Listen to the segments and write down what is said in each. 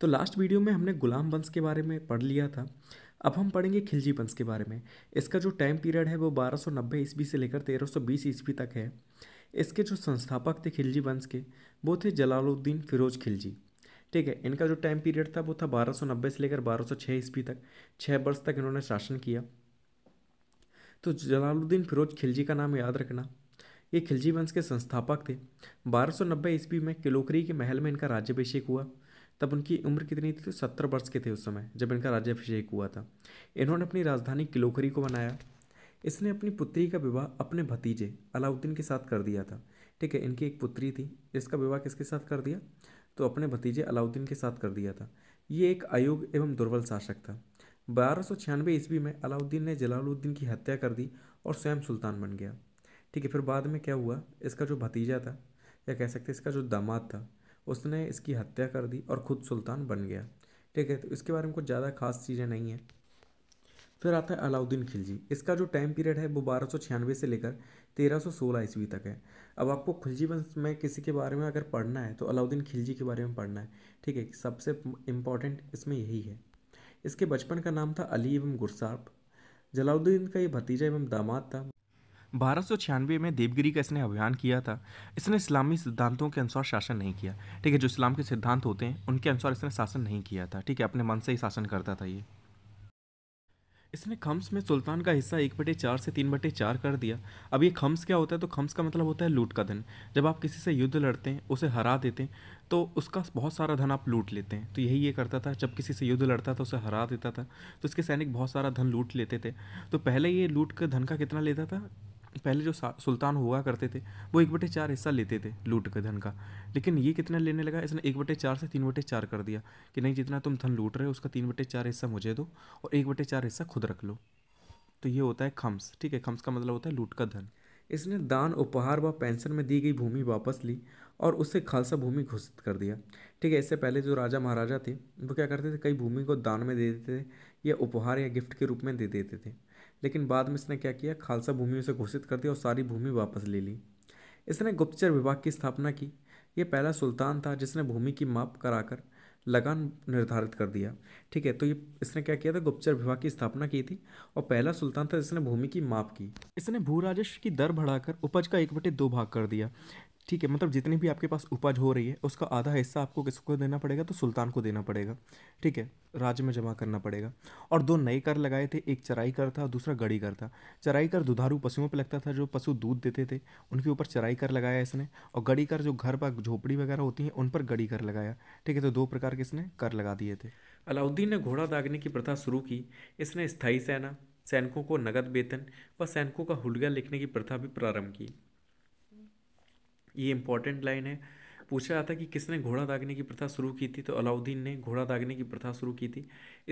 तो last video में हमने गुलाम वंश के बारे में पढ़ लिया था अब हम पढ़ेंगे खिलजी वंश के बारे में इसका जो टाइम पीरियड है वो 1290 ईस्वी से लेकर 1320 ईस्वी तक है इसके जो संस्थापक थे खिलजी वंश के वो थे जलालुद्दीन फिरोज खिलजी ठीक है इनका जो टाइम पीरियड था वो था 1290 से लेकर 1206 ईस्वी तक छः वर्ष तक इन्होंने शासन किया तो जलालुद्दीन फिरोज खिलजी का नाम याद रखना ये खिलजी वंश के संस्थापक थे 1290 ईस्वी में किलोकरी के महल में इनका राज्याभिषेक हुआ तब उनकी उम्र कितनी थी तो सत्तर वर्ष के थे उस समय जब इनका राज्याभिषेक हुआ था इन्होंने अपनी राजधानी किलोखरी को बनाया इसने अपनी पुत्री का विवाह अपने भतीजे अलाउद्दीन के साथ कर दिया था ठीक है इनकी एक पुत्री थी इसका विवाह किसके साथ कर दिया तो अपने भतीजे अलाउद्दीन के साथ कर दिया था ये एक अयोग एवं दुर्बल शासक था बारह सौ छियानवे ईस्वी में अलाउद्दीन ने जलालुद्दीन की हत्या कर दी और स्वयं सुल्तान बन गया ठीक है फिर बाद में क्या हुआ इसका जो भतीजा था या कह सकते इसका जो दामाद था उसने इसकी हत्या कर दी और ख़ुद सुल्तान बन गया ठीक है तो इसके बारे में कुछ ज़्यादा खास चीज़ें नहीं है फिर आता है अलाउद्दीन खिलजी इसका जो टाइम पीरियड है वो बारह सौ छियानवे से लेकर तेरह सौ सोलह ईस्वी तक है अब आपको खिलजी वंश में किसी के बारे में अगर पढ़ना है तो अलाउद्दीन खिलजी के बारे में पढ़ना है ठीक है सबसे इम्पॉर्टेंट इसमें यही है इसके बचपन का नाम था अली एवं गुरसाब जलाउद्दीन का ये भतीजा एवं दामाद था बारह में देवगिरी का इसने अभियान किया था इसने इस्लामी सिद्धांतों के अनुसार शासन नहीं किया ठीक है जो इस्लाम के सिद्धांत होते हैं उनके अनुसार इसने शासन नहीं किया था ठीक है अपने मन से ही शासन करता था ये इसने खम्स में सुल्तान का हिस्सा एक बटे चार से तीन बटे चार कर दिया अब ये खम्स क्या होता है तो खम्स का मतलब होता है लूट का धन जब आप किसी से युद्ध लड़ते हैं उसे हरा देते हैं तो उसका बहुत सारा धन आप लूट लेते हैं तो यही ये करता था जब किसी से युद्ध लड़ता था उसे हरा देता था तो इसके सैनिक बहुत सारा धन लूट लेते थे तो पहले ये लूट का धन का कितना लेता था पहले जो सुल्तान हुआ करते थे वो एक बटे चार हिस्सा लेते थे लूट के धन का लेकिन ये कितना लेने लगा इसने एक बटे चार से तीन बटे चार कर दिया कि नहीं जितना तुम धन लूट रहे हो उसका तीन बटे चार हिस्सा मुझे दो और एक बटे चार हिस्सा खुद रख लो तो ये होता है खम्स ठीक है खम्स का मतलब होता है लूट का धन इसने दान उपहार व पेंशन में दी गई भूमि वापस ली और उससे खालसा भूमि घोषित कर दिया ठीक है इससे पहले जो राजा महाराजा थे वो क्या करते थे कई भूमि को दान में दे देते थे या उपहार या गिफ्ट के रूप में दे देते थे लेकिन बाद में इसने क्या किया खालसा भूमि उसे घोषित कर दिया और सारी भूमि वापस ले ली इसने गुप्तचर विभाग की स्थापना की ये पहला सुल्तान था जिसने भूमि की माप कराकर लगान निर्धारित कर दिया ठीक है तो ये इसने क्या किया था गुप्तचर विभाग की स्थापना की थी और पहला सुल्तान था जिसने भूमि की माप की इसने भू राजस्व की दर बढ़ाकर उपज का एक बटे दो भाग कर दिया ठीक है मतलब जितनी भी आपके पास उपज हो रही है उसका आधा हिस्सा आपको किसको देना पड़ेगा तो सुल्तान को देना पड़ेगा ठीक है राज्य में जमा करना पड़ेगा और दो नए कर लगाए थे एक चराई कर था और दूसरा गड़ी कर था चराई कर दुधारू पशुओं पर लगता था जो पशु दूध देते थे उनके ऊपर चराई कर लगाया इसने और गड़ी कर जो घर पर झोपड़ी वगैरह होती हैं उन पर गड़ी कर लगाया ठीक है तो दो प्रकार के इसने कर लगा दिए थे अलाउद्दीन ने घोड़ा दागने की प्रथा शुरू की इसने स्थायी सेना सैनिकों को नगद वेतन व सैनिकों का हुलगा लिखने की प्रथा भी प्रारंभ की ये इंपॉर्टेंट लाइन है पूछा जाता है कि किसने घोड़ा दागने की प्रथा शुरू की थी तो अलाउद्दीन ने घोड़ा दागने की प्रथा शुरू की थी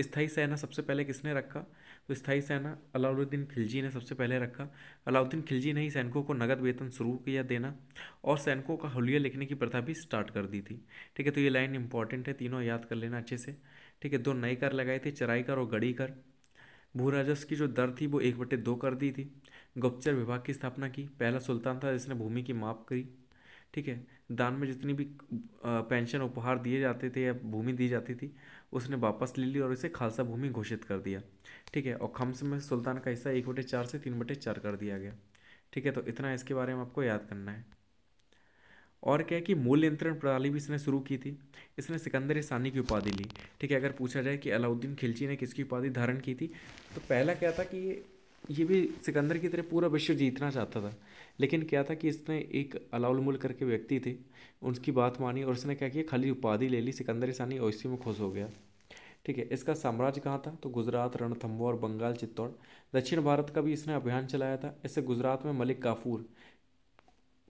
स्थाई सेना सबसे पहले किसने रखा तो स्थाई सेना अलाउद्दीन खिलजी ने सबसे पहले रखा अलाउद्दीन खिलजी ने ही सैनिकों को नगद वेतन शुरू किया देना और सैनिकों का हलिया लिखने की प्रथा भी स्टार्ट कर दी थी ठीक है तो ये लाइन इंपॉर्टेंट है तीनों याद कर लेना अच्छे से ठीक है दो नए कर लगाए थे चराई कर और गड़ी कर भू राजस्व की जो दर थी वो एक बटे दो कर दी थी गुप्तचर विभाग की स्थापना की पहला सुल्तान था जिसने भूमि की माप करी ठीक है दान में जितनी भी पेंशन उपहार दिए जाते थे या भूमि दी जाती थी उसने वापस ले ली और इसे खालसा भूमि घोषित कर दिया ठीक है और खम्स में सुल्तान का हिस्सा एक बटे चार से तीन बटे चार कर दिया गया ठीक है तो इतना इसके बारे में आपको याद करना है और क्या है कि मूल नियंत्रण प्रणाली भी इसने शुरू की थी इसने सिकंदर सानी की उपाधि ली ठीक है अगर पूछा जाए कि अलाउद्दीन खिलजी ने किसकी उपाधि धारण की थी तो पहला क्या था कि ये भी सिकंदर की तरह पूरा विश्व जीतना चाहता था लेकिन क्या था कि इसने एक अलाउल मुल करके व्यक्ति थे उनकी बात मानी और उसने क्या किया खाली उपाधि ले ली सिकंदर ईसानी और इसी में खुश हो गया ठीक है इसका साम्राज्य कहाँ था तो गुजरात रणथम्बोर और बंगाल चित्तौड़ दक्षिण भारत का भी इसने अभियान चलाया था इससे गुजरात में मलिक काफूर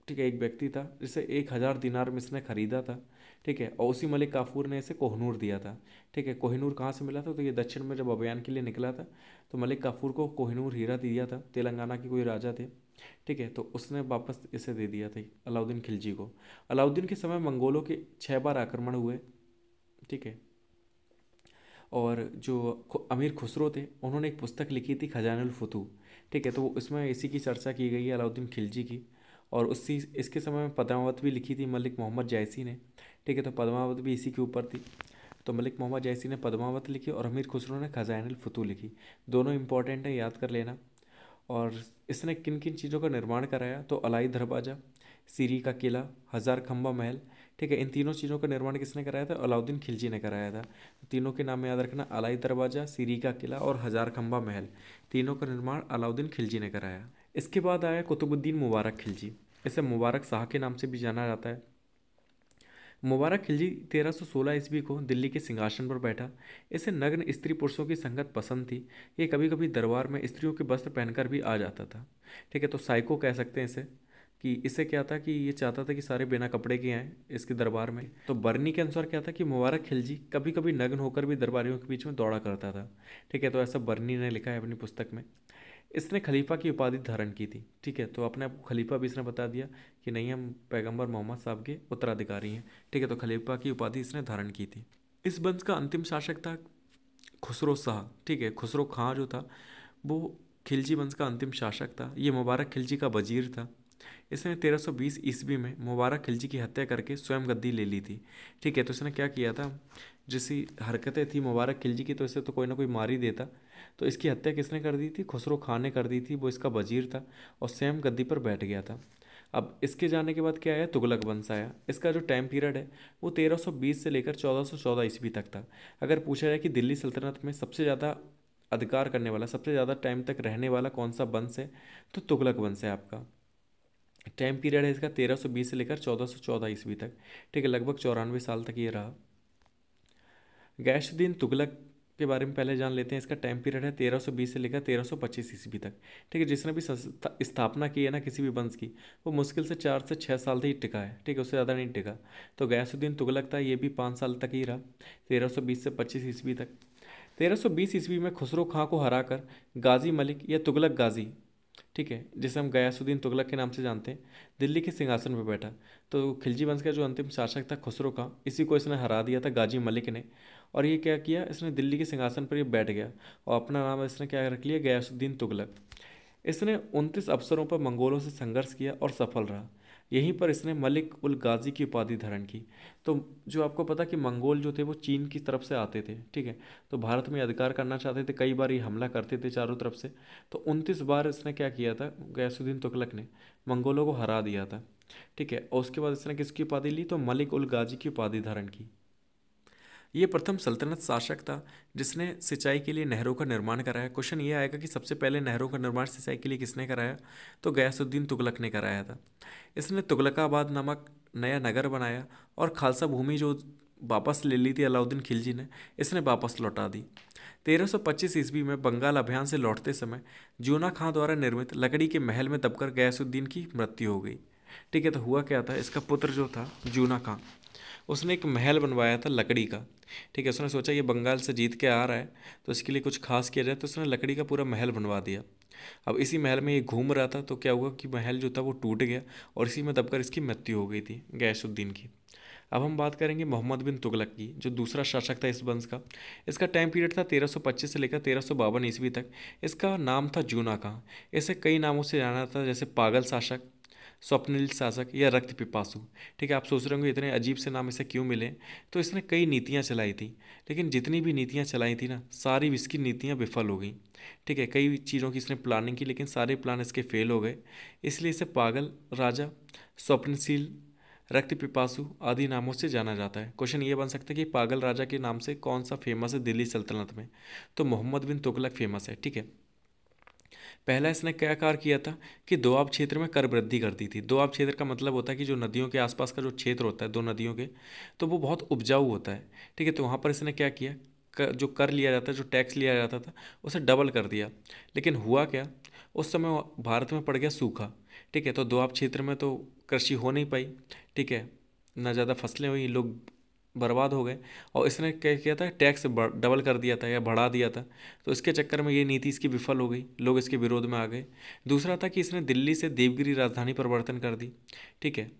ठीक है एक व्यक्ति था जिसे एक हज़ार दिनार में इसने खरीदा था ठीक है और उसी मलिक काफूर ने इसे कोहनूर दिया था ठीक है कोहिनूर कहाँ से मिला था तो ये दक्षिण में जब अभियान के लिए निकला था तो मलिक काफूर को कोहिनूर हीरा दिया था तेलंगाना के कोई राजा थे ठीक है तो उसने वापस इसे दे दिया था अलाउद्दीन खिलजी को अलाउद्दीन के समय मंगोलों के छः बार आक्रमण हुए ठीक है और जो अमीर खुसरो थे उन्होंने एक पुस्तक लिखी थी खजानुल फतू ठीक है तो इसमें इसी की चर्चा की गई है अलाउद्दीन खिलजी की और उसी इसके समय में पदमावत भी लिखी थी मलिक मोहम्मद जायसी ने ठीक है तो पदमावत भी इसी के ऊपर थी तो मलिक मोहम्मद जैसी ने पद्मावत लिखी और अमीर खुसरो ने खजान फतू लिखी दोनों इंपॉर्टेंट हैं याद कर लेना और इसने किन किन चीज़ों का निर्माण कराया तो अलाई दरवाजा सीरी का किला हज़ार खम्बा महल ठीक है इन तीनों चीज़ों का निर्माण किसने कराया था अलाउद्दीन खिलजी ने कराया था तीनों के नाम याद रखना अलाई दरवाजा सीरी का किला और हज़ार खम्बा महल तीनों का निर्माण अलाउद्दीन खिलजी ने कराया इसके बाद आया कुतुबुद्दीन मुबारक खिलजी इसे मुबारक शाह के नाम से भी जाना जाता है मुबारक खिलजी 1316 ईस्वी को दिल्ली के सिंहासन पर बैठा इसे नग्न स्त्री पुरुषों की संगत पसंद थी ये कभी कभी दरबार में स्त्रियों के वस्त्र पहनकर भी आ जाता था ठीक है तो साइको कह सकते हैं इसे कि इसे क्या था कि ये चाहता था कि सारे बिना कपड़े के आएँ इसके दरबार में तो बर्नी के अनुसार क्या था कि मुबारक खिलजी कभी कभी नग्न होकर भी दरबारियों के बीच में दौड़ा करता था ठीक है तो ऐसा बर्नी ने लिखा है अपनी पुस्तक में इसने खलीफा की उपाधि धारण की थी ठीक है तो अपने आप को खलीफा भी इसने बता दिया कि नहीं हम पैगंबर मोहम्मद साहब के उत्तराधिकारी हैं ठीक है तो खलीफा की उपाधि इसने धारण की थी इस वंश का अंतिम शासक था खुसरो शाह ठीक है खुसरो खां जो था वो खिलजी वंश का अंतिम शासक था ये मुबारक खिलजी का वजीर था इसने 1320 ईस्वी में मुबारक खिलजी की हत्या करके स्वयं गद्दी ले ली थी ठीक है तो इसने क्या किया था जैसी हरकतें थी मुबारक खिलजी की तो इसे तो कोई ना कोई मार ही देता तो इसकी हत्या किसने कर दी थी खुसरो खान ने कर दी थी वो इसका वजीर था और सेम गद्दी पर बैठ गया था अब इसके जाने के बाद क्या आया तुगलक वंश आया इसका जो टाइम पीरियड है वो 1320 से लेकर 1414 ईस्वी तक था अगर पूछा जाए कि दिल्ली सल्तनत में सबसे ज़्यादा अधिकार करने वाला सबसे ज़्यादा टाइम तक रहने वाला कौन सा वंश है तो तुगलक वंश है आपका टाइम पीरियड है इसका 1320 से लेकर 1414 ईस्वी तक ठीक है लगभग चौरानवे साल तक ये रहा गैशुद्दीन तुगलक के बारे में पहले जान लेते हैं इसका टाइम पीरियड है 1320 से लेकर 1325 ईस्वी तक ठीक है जिसने भी स्थापना की है ना किसी भी वंश की वो मुश्किल से चार से छः साल तक ही टिका है ठीक है उससे ज़्यादा नहीं टिका तो गयासुद्दीन तुगलक था ये भी पाँच साल तक ही रहा 1320 से 25 ईस्वी तक 1320 ईस्वी में खुसरो खां को हराकर गाजी मलिक या तुगलक गाजी ठीक है जिसे हम गयासुद्दीन तुगलक के नाम से जानते हैं दिल्ली के सिंहासन पर बैठा तो खिलजी वंश का जो अंतिम शासक था खुसरो का इसी को इसने हरा दिया था गाजी मलिक ने और ये क्या किया इसने दिल्ली के सिंहासन पर ये बैठ गया और अपना नाम इसने क्या रख लिया गयासुद्दीन तुगलक इसने उनतीस अफसरों पर मंगोलों से संघर्ष किया और सफल रहा यहीं पर इसने मलिक उल गाजी की उपाधि धारण की तो जो आपको पता कि मंगोल जो थे वो चीन की तरफ से आते थे ठीक है तो भारत में अधिकार करना चाहते थे कई बार ये हमला करते थे चारों तरफ से तो उनतीस बार इसने क्या किया था गैसुद्दीन तुगलक ने मंगोलों को हरा दिया था ठीक है और उसके बाद इसने किसकी उपाधि ली तो मलिक उल गाजी की उपाधि धारण की ये प्रथम सल्तनत शासक था जिसने सिंचाई के लिए नहरों का निर्माण कराया क्वेश्चन ये आएगा कि सबसे पहले नहरों का निर्माण सिंचाई के लिए किसने कराया तो गयासुद्दीन तुगलक ने कराया था इसने तुगलकाबाद नामक नया नगर बनाया और खालसा भूमि जो वापस ले ली थी अलाउद्दीन खिलजी ने इसने वापस लौटा दी 1325 ईस्वी में बंगाल अभियान से लौटते समय जूना खां द्वारा निर्मित लकड़ी के महल में दबकर गयासुद्दीन की मृत्यु हो गई ठीक है तो हुआ क्या था इसका पुत्र जो था जूना खां उसने एक महल बनवाया था लकड़ी का ठीक है उसने सोचा ये बंगाल से जीत के आ रहा है तो इसके लिए कुछ खास किया जाए तो उसने लकड़ी का पूरा महल बनवा दिया अब इसी महल में ये घूम रहा था तो क्या हुआ कि महल जो था वो टूट गया और इसी में दबकर इसकी मृत्यु हो गई थी गैसुद्दीन की अब हम बात करेंगे मोहम्मद बिन तुगलक की जो दूसरा शासक था इस वंश का इसका टाइम पीरियड था 1325 से लेकर तेरह सौ ईस्वी तक इसका नाम था जूना का इसे कई नामों से जाना था जैसे पागल शासक स्वप्निल शासक या रक्त पिपासु ठीक है आप सोच रहे होंगे इतने अजीब से नाम इसे क्यों मिले तो इसने कई नीतियाँ चलाई थी लेकिन जितनी भी नीतियाँ चलाई थी ना सारी इसकी नीतियाँ विफल हो गई ठीक है कई चीज़ों की इसने प्लानिंग की लेकिन सारे प्लान इसके फेल हो गए इसलिए इसे पागल राजा स्वप्नशील रक्त पिपासु आदि नामों से जाना जाता है क्वेश्चन ये बन सकता है कि पागल राजा के नाम से कौन सा फेमस है दिल्ली सल्तनत में तो मोहम्मद बिन तुगलक फेमस है ठीक है पहला इसने क्या कार्य किया था कि दोआब क्षेत्र में कर वृद्धि कर दी थी दोआब क्षेत्र का मतलब होता है कि जो नदियों के आसपास का जो क्षेत्र होता है दो नदियों के तो वो बहुत उपजाऊ होता है ठीक है तो वहाँ पर इसने क्या किया कर, जो कर लिया जाता है जो टैक्स लिया जाता था उसे डबल कर दिया लेकिन हुआ क्या उस समय भारत में पड़ गया सूखा ठीक है तो दोआब क्षेत्र में तो कृषि हो नहीं पाई ठीक है ना ज़्यादा फसलें हुई लोग बर्बाद हो गए और इसने क्या किया था टैक्स डबल कर दिया था या बढ़ा दिया था तो इसके चक्कर में ये नीति इसकी विफल हो गई लोग इसके विरोध में आ गए दूसरा था कि इसने दिल्ली से देवगिरी राजधानी परिवर्तन कर दी ठीक है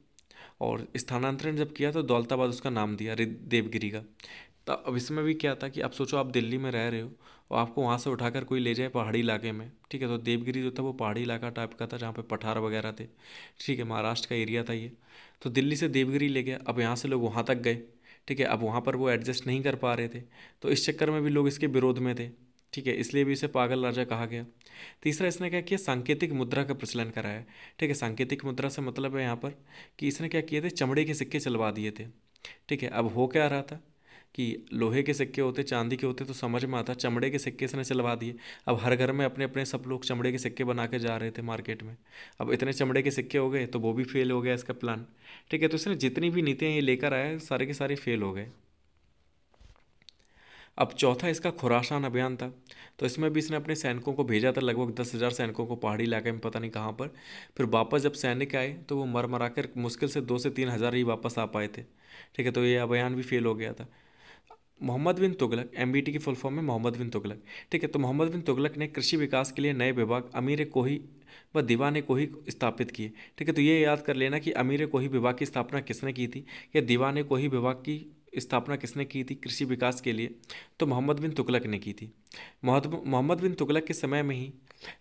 और स्थानांतरण जब किया तो दौलताबाद उसका नाम दिया देवगिरी का तो अब इसमें भी क्या था कि अब सोचो आप दिल्ली में रह रहे हो और आपको वहाँ से उठाकर कोई ले जाए पहाड़ी इलाके में ठीक है तो देवगिरी जो था वो पहाड़ी इलाका टाइप का था जहाँ पे पठार वगैरह थे ठीक है महाराष्ट्र का एरिया था ये तो दिल्ली से देवगिरी ले गया अब यहाँ से लोग वहाँ तक गए ठीक है अब वहाँ पर वो एडजस्ट नहीं कर पा रहे थे तो इस चक्कर में भी लोग इसके विरोध में थे ठीक है इसलिए भी इसे पागल राजा कहा गया तीसरा इसने क्या किया सांकेतिक मुद्रा का प्रचलन कराया ठीक है सांकेतिक मुद्रा से मतलब है यहाँ पर कि इसने क्या किए थे चमड़े के सिक्के चलवा दिए थे ठीक है अब हो क्या रहा था कि लोहे के सिक्के होते चांदी के होते तो समझ में आता चमड़े के सिक्के इसने चलवा दिए अब हर घर में अपने अपने सब लोग चमड़े के सिक्के बना के जा रहे थे मार्केट में अब इतने चमड़े के सिक्के हो गए तो वो भी फेल हो गया इसका प्लान ठीक है तो इसने जितनी भी नीतियाँ ये लेकर आया सारे के सारे फेल हो गए अब चौथा इसका खुरासान अभियान था तो इसमें भी इसने अपने सैनिकों को भेजा था लगभग दस हज़ार सैनिकों को पहाड़ी इलाके में पता नहीं कहाँ पर फिर वापस जब सैनिक आए तो वो मर मरा कर मुश्किल से दो से तीन हज़ार ही वापस आ पाए थे ठीक है तो ये अभियान भी फेल हो गया था मोहम्मद बिन तुगलक एम की फुल फॉर्म है मोहम्मद बिन तुगलक ठीक है तो मोहम्मद बिन तुगलक ने कृषि विकास के लिए नए विभाग अमीर कोही व दीवाने कोही स्थापित किए ठीक है तो ये याद कर लेना कि अमीर कोही विभाग की स्थापना किसने की थी या दीवाने कोही विभाग की स्थापना किसने की थी कृषि विकास के लिए तो मोहम्मद बिन तुगलक ने की थी मोहम्मद बिन तुगलक के समय में ही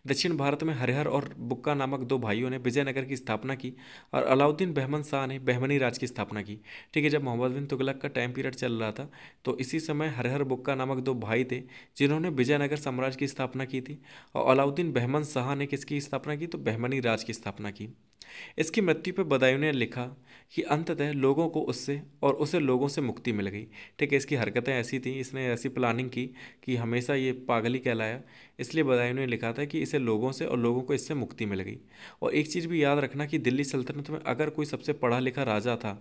दक्षिण भारत में हरिहर और बुक्का नामक दो भाइयों ने विजयनगर की स्थापना की और अलाउद्दीन बहमन शाह ने बहमनी राज की स्थापना की ठीक है जब मोहम्मद बिन तुगलक का टाइम पीरियड चल रहा था तो इसी समय हरिहर बुक्का नामक दो भाई थे जिन्होंने विजयनगर साम्राज्य की स्थापना की थी और अलाउद्दीन बहमन शाह ने किसकी स्थापना की तो बहमनी राज की स्थापना की इसकी मृत्यु पर बदायूं ने लिखा कि अंततः लोगों को उससे और उसे लोगों से मुक्ति मिल गई ठीक है इसकी हरकतें ऐसी थी इसने ऐसी प्लानिंग की कि हमेशा ये पागली कहलाया इसलिए बदायूं ने लिखा था कि इसे लोगों से और लोगों को इससे मुक्ति मिल गई और एक चीज़ भी याद रखना कि दिल्ली सल्तनत में अगर कोई सबसे पढ़ा लिखा राजा था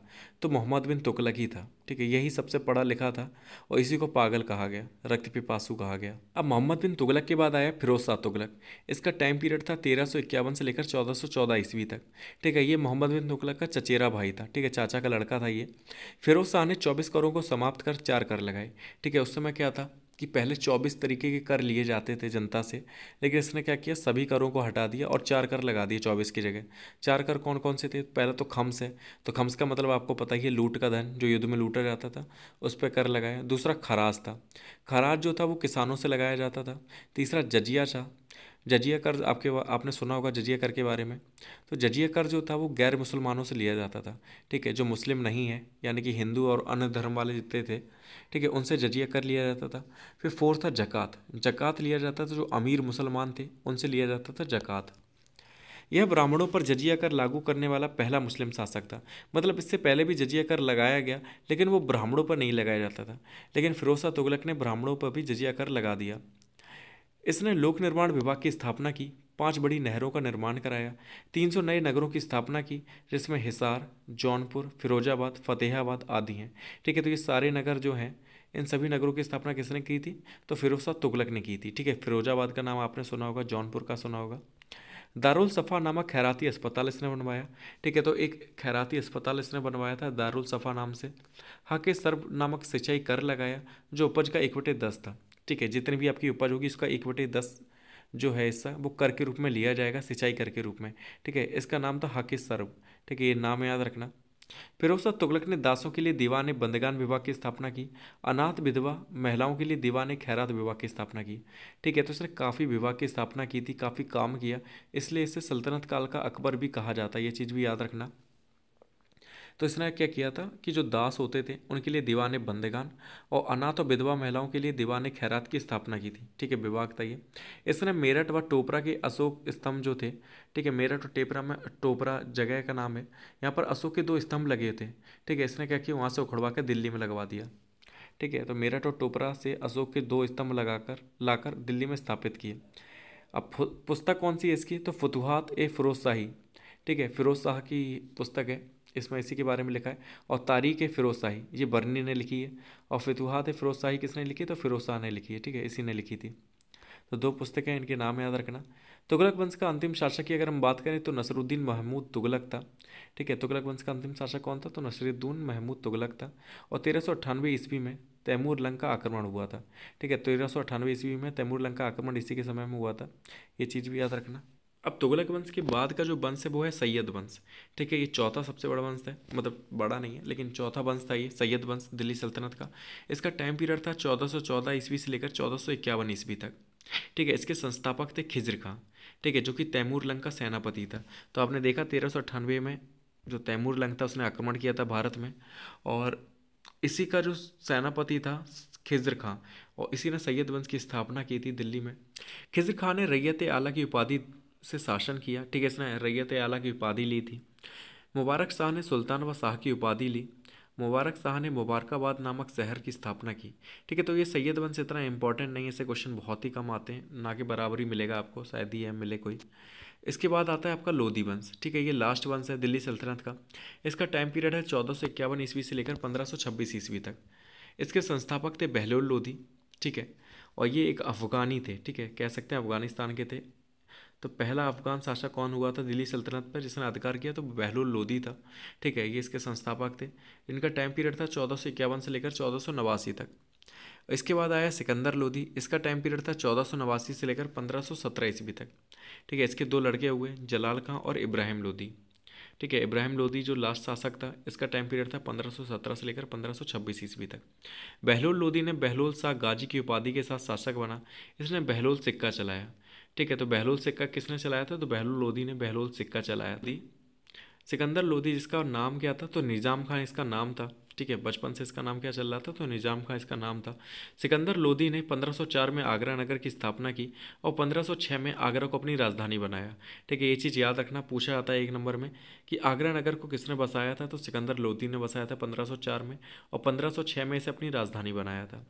तो मोहम्मद बिन तुगलक ही था ठीक है यही सबसे पढ़ा लिखा था और इसी को पागल कहा गया रक्त पिपासु कहा गया अब मोहम्मद बिन तुगलक के बाद आया फिरोज शाह तुगलक इसका टाइम पीरियड था तेरह से लेकर चौदह ईस्वी तक ठीक है ये मोहम्मद बिन तुगलक का चचेरा भाई था ठीक है चाचा का लड़का था ये फिरोज शाह ने चौबीस करों को समाप्त कर चार कर लगाए ठीक है उस समय क्या था कि पहले 24 तरीके के कर लिए जाते थे जनता से लेकिन इसने क्या किया सभी करों को हटा दिया और चार कर लगा दिए 24 की जगह चार कर कौन कौन से थे पहला तो खम्स है तो खम्स का मतलब आपको पता ही है लूट का धन जो युद्ध में लूटा जाता था उस पर कर लगाया दूसरा खराज था खराज जो था वो किसानों से लगाया जाता था तीसरा जजिया था जजिया कर्ज आपके आपने सुना होगा जजिया कर के बारे में तो जजिया कर जो था वो गैर मुसलमानों से लिया जाता था ठीक है जो मुस्लिम नहीं है यानी कि हिंदू और अन्य धर्म वाले जितने थे ठीक है उनसे जजिया कर लिया जाता था फिर फोर्थ था जक़ात जक़ात लिया जाता था जो अमीर मुसलमान थे उनसे लिया जाता था जक़ात यह ब्राह्मणों पर जजिया कर लागू करने वाला पहला मुस्लिम शासक था मतलब इससे पहले भी जजिया कर लगाया गया लेकिन वो ब्राह्मणों पर नहीं लगाया जाता था लेकिन फिरोसा तुगलक ने ब्राह्मणों पर भी जजिया कर लगा दिया इसने लोक निर्माण विभाग की स्थापना की पांच बड़ी नहरों का निर्माण कराया 300 नए नगरों की स्थापना की जिसमें हिसार जौनपुर फिरोजाबाद फतेहाबाद आदि हैं ठीक है तो ये सारे नगर जो हैं इन सभी नगरों की स्थापना किसने की थी तो फिरोज तुगलक ने की थी ठीक है फिरोजाबाद का नाम आपने सुना होगा जौनपुर का सुना होगा दारुल सफ़ा नामक खैराती अस्पताल इसने बनवाया ठीक है तो एक खैराती अस्पताल इसने बनवाया था दारुल सफ़ा नाम से हके सर्व नामक सिंचाई कर लगाया जो उपज का एक बटे दस था ठीक है जितनी भी आपकी उपज होगी उसका एक बटे दस जो है हिस्सा वो कर के रूप में लिया जाएगा सिंचाई कर के रूप में ठीक है इसका नाम था हाकिस सर्व ठीक है ये नाम याद रखना उस तुगलक ने दासों के लिए ने बंदगान विभाग की स्थापना की अनाथ विधवा महिलाओं के लिए ने खैरात विभाग की स्थापना की ठीक है तो इसने काफ़ी विभाग की स्थापना की थी काफ़ी काम किया इसलिए इसे सल्तनत काल का अकबर भी कहा जाता है ये चीज़ भी याद रखना तो इसने क्या किया था कि जो दास होते थे उनके लिए दीवाने बंदगान और अनाथ और विधवा महिलाओं के लिए दीवान खैरात की स्थापना की थी ठीक है विभाग था ये इसने मेरठ व टोपरा के अशोक स्तंभ जो थे ठीक है मेरठ और टेपरा में टोपरा जगह का नाम है यहाँ पर अशोक के दो स्तंभ लगे थे ठीक है इसने क्या किया वहाँ से उखड़वा कर दिल्ली में लगवा दिया ठीक है तो मेरठ और टोपरा से अशोक के दो स्तंभ लगाकर लाकर दिल्ली में स्थापित किए अब पुस्तक कौन सी है इसकी तो फतुहात ए फिरोज शाही ठीक है फिरोज शाह की पुस्तक है इसमें इसी के बारे में लिखा है और तारीख फ़िरोज़ शाही ये बर्नी ने लिखी है और फितुहात फ़िरोज़ शाही किसने लिखी तो फ़िरोज़ शाह ने लिखी है ठीक है इसी ने लिखी थी तो दो पुस्तकें इनके नाम याद रखना तुगलक वंश का अंतिम शासक की अगर हम बात करें तो नसरुद्दीन महमूद तुगलक था ठीक है तुगलक वंश का अंतिम शासक कौन था तो नसरुद्दीन महमूद तुगलक था और तेरह सौ अट्ठानवे ईस्वी में तैमूर लंग का आक्रमण हुआ था ठीक है तेरह सौ अट्ठानवे ईस्वी में तैमूर लंग का आक्रमण इसी के समय में हुआ था ये चीज़ भी याद रखना अब तुगलक वंश के बाद का जो वंश है वो है सैयद वंश ठीक है ये चौथा सबसे बड़ा वंश है मतलब बड़ा नहीं है लेकिन चौथा वंश था ये सैयद वंश दिल्ली सल्तनत का इसका टाइम पीरियड था चौदह सौ चौदह ईस्वी से लेकर चौदह सौ इक्यावन ईस्वी तक ठीक है इसके संस्थापक थे खिजर खां ठीक है जो कि तैमूर लंग का सेनापति था तो आपने देखा तेरह सौ में जो तैमूर लंग था उसने आक्रमण किया था भारत में और इसी का जो सेनापति था खिजर खां और इसी ने सैयद वंश की स्थापना की थी दिल्ली में खिजर खां ने रैयत आला की उपाधि से शासन किया ठीक है इसने रैयत आला की उपाधि ली थी मुबारक शाह ने सुल्तान व शाह की उपाधि ली मुबारक शाह ने मुबारकाबाद नामक शहर की स्थापना की ठीक है तो ये सैयद वंश इतना इंपॉर्टेंट नहीं है ऐसे क्वेश्चन बहुत ही कम आते हैं ना कि बराबरी मिलेगा आपको शायद ही मिले कोई इसके बाद आता है आपका लोधी वंश ठीक है ये लास्ट वंश है दिल्ली सल्तनत का इसका टाइम पीरियड है चौदह सौ इक्यावन ईस्वी से लेकर पंद्रह सौ छब्बीस ईस्वी तक इसके संस्थापक थे बहलोल लोधी ठीक है और ये एक अफ़गानी थे ठीक है कह सकते हैं अफ़गानिस्तान के थे तो पहला अफगान शासक कौन हुआ था दिल्ली सल्तनत पर जिसने अधिकार किया तो बहलुल लोधी था ठीक है ये इसके संस्थापक थे इनका टाइम पीरियड था चौदह सौ इक्यावन से लेकर चौदह सौ नवासी तक इसके बाद आया सिकंदर लोधी इसका टाइम पीरियड था चौदह सौ नवासी से लेकर पंद्रह सौ सत्रह ईस्वी तक ठीक है इसके दो लड़के हुए जलाल खां और इब्राहिम लोधी ठीक है इब्राहिम लोधी जो लास्ट शासक था इसका टाइम पीरियड था 1517 से लेकर 1526 ईस्वी तक बहलोल लोधी ने बहलोल शाह गाजी की उपाधि के साथ शासक बना इसने बहलोल सिक्का चलाया ठीक है तो बहलोल सिक्का किसने चलाया था तो बहलोल लोधी ने बहलोल सिक्का चलाया थी सिकंदर लोधी जिसका नाम क्या था तो निज़ाम खान इसका नाम था ठीक है बचपन से इसका नाम क्या चल रहा था तो निज़ाम खां इसका नाम था सिकंदर लोधी ने 1504 में आगरा नगर की स्थापना की और 1506 में आगरा को अपनी राजधानी बनाया ठीक है ये चीज़ याद रखना पूछा जाता है एक नंबर में कि आगरा नगर को किसने बसाया था तो सिकंदर लोधी ने बसाया था 1504 में और 1506 में इसे अपनी राजधानी बनाया था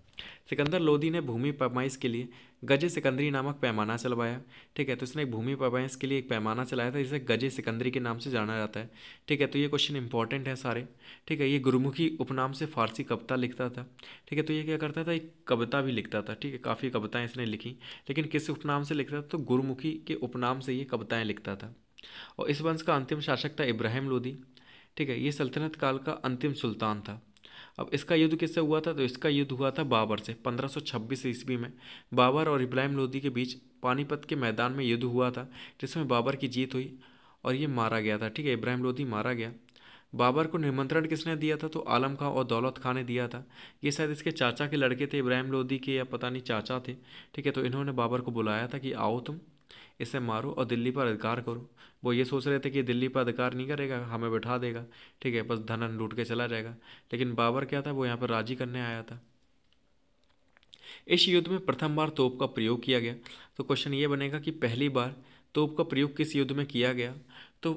सिकंदर लोधी ने भूमि पैमाइश के लिए गजे सिकंदरी नामक पैमाना चलवाया ठीक है तो इसने भूमि पैमाइश के लिए एक पैमाना चलाया था जिसे गजे सिकंदरी के नाम से जाना जाता है ठीक है तो ये क्वेश्चन इंपॉर्टेंट है सारे ठीक है ये गुरुमुखी उपनाम से फारसी कविता लिखता था ठीक है तो ये क्या करता था एक कविता भी लिखता था ठीक है काफ़ी कविताएँ इसने लिखी लेकिन किस उपनाम से लिखता था तो गुरुमुखी के उपनाम से ये कविताएँ लिखता था और इस वंश का अंतिम शासक था इब्राहिम लोदी ठीक है ये सल्तनत काल का अंतिम सुल्तान था अब इसका युद्ध किससे हुआ था तो इसका युद्ध हुआ था बाबर से 1526 ईस्वी में बाबर और इब्राहिम लोदी के बीच पानीपत के मैदान में युद्ध हुआ था जिसमें बाबर की जीत हुई और ये मारा गया था ठीक है इब्राहिम लोदी मारा गया बाबर को निमंत्रण किसने दिया था तो आलम खां और दौलत खां ने दिया था ये शायद इसके चाचा के लड़के थे इब्राहिम लोदी के या पता नहीं चाचा थे ठीक है तो इन्होंने बाबर को बुलाया था कि आओ तुम इसे मारो और दिल्ली पर अधिकार करो वो ये सोच रहे थे कि दिल्ली पर अधिकार नहीं करेगा हमें बैठा देगा ठीक है बस धनन लूट के चला जाएगा लेकिन बाबर क्या था वो यहाँ पर राजी करने आया था इस युद्ध में प्रथम बार तोप का प्रयोग किया गया तो क्वेश्चन ये बनेगा कि पहली बार तोप का प्रयोग किस युद्ध में किया गया तो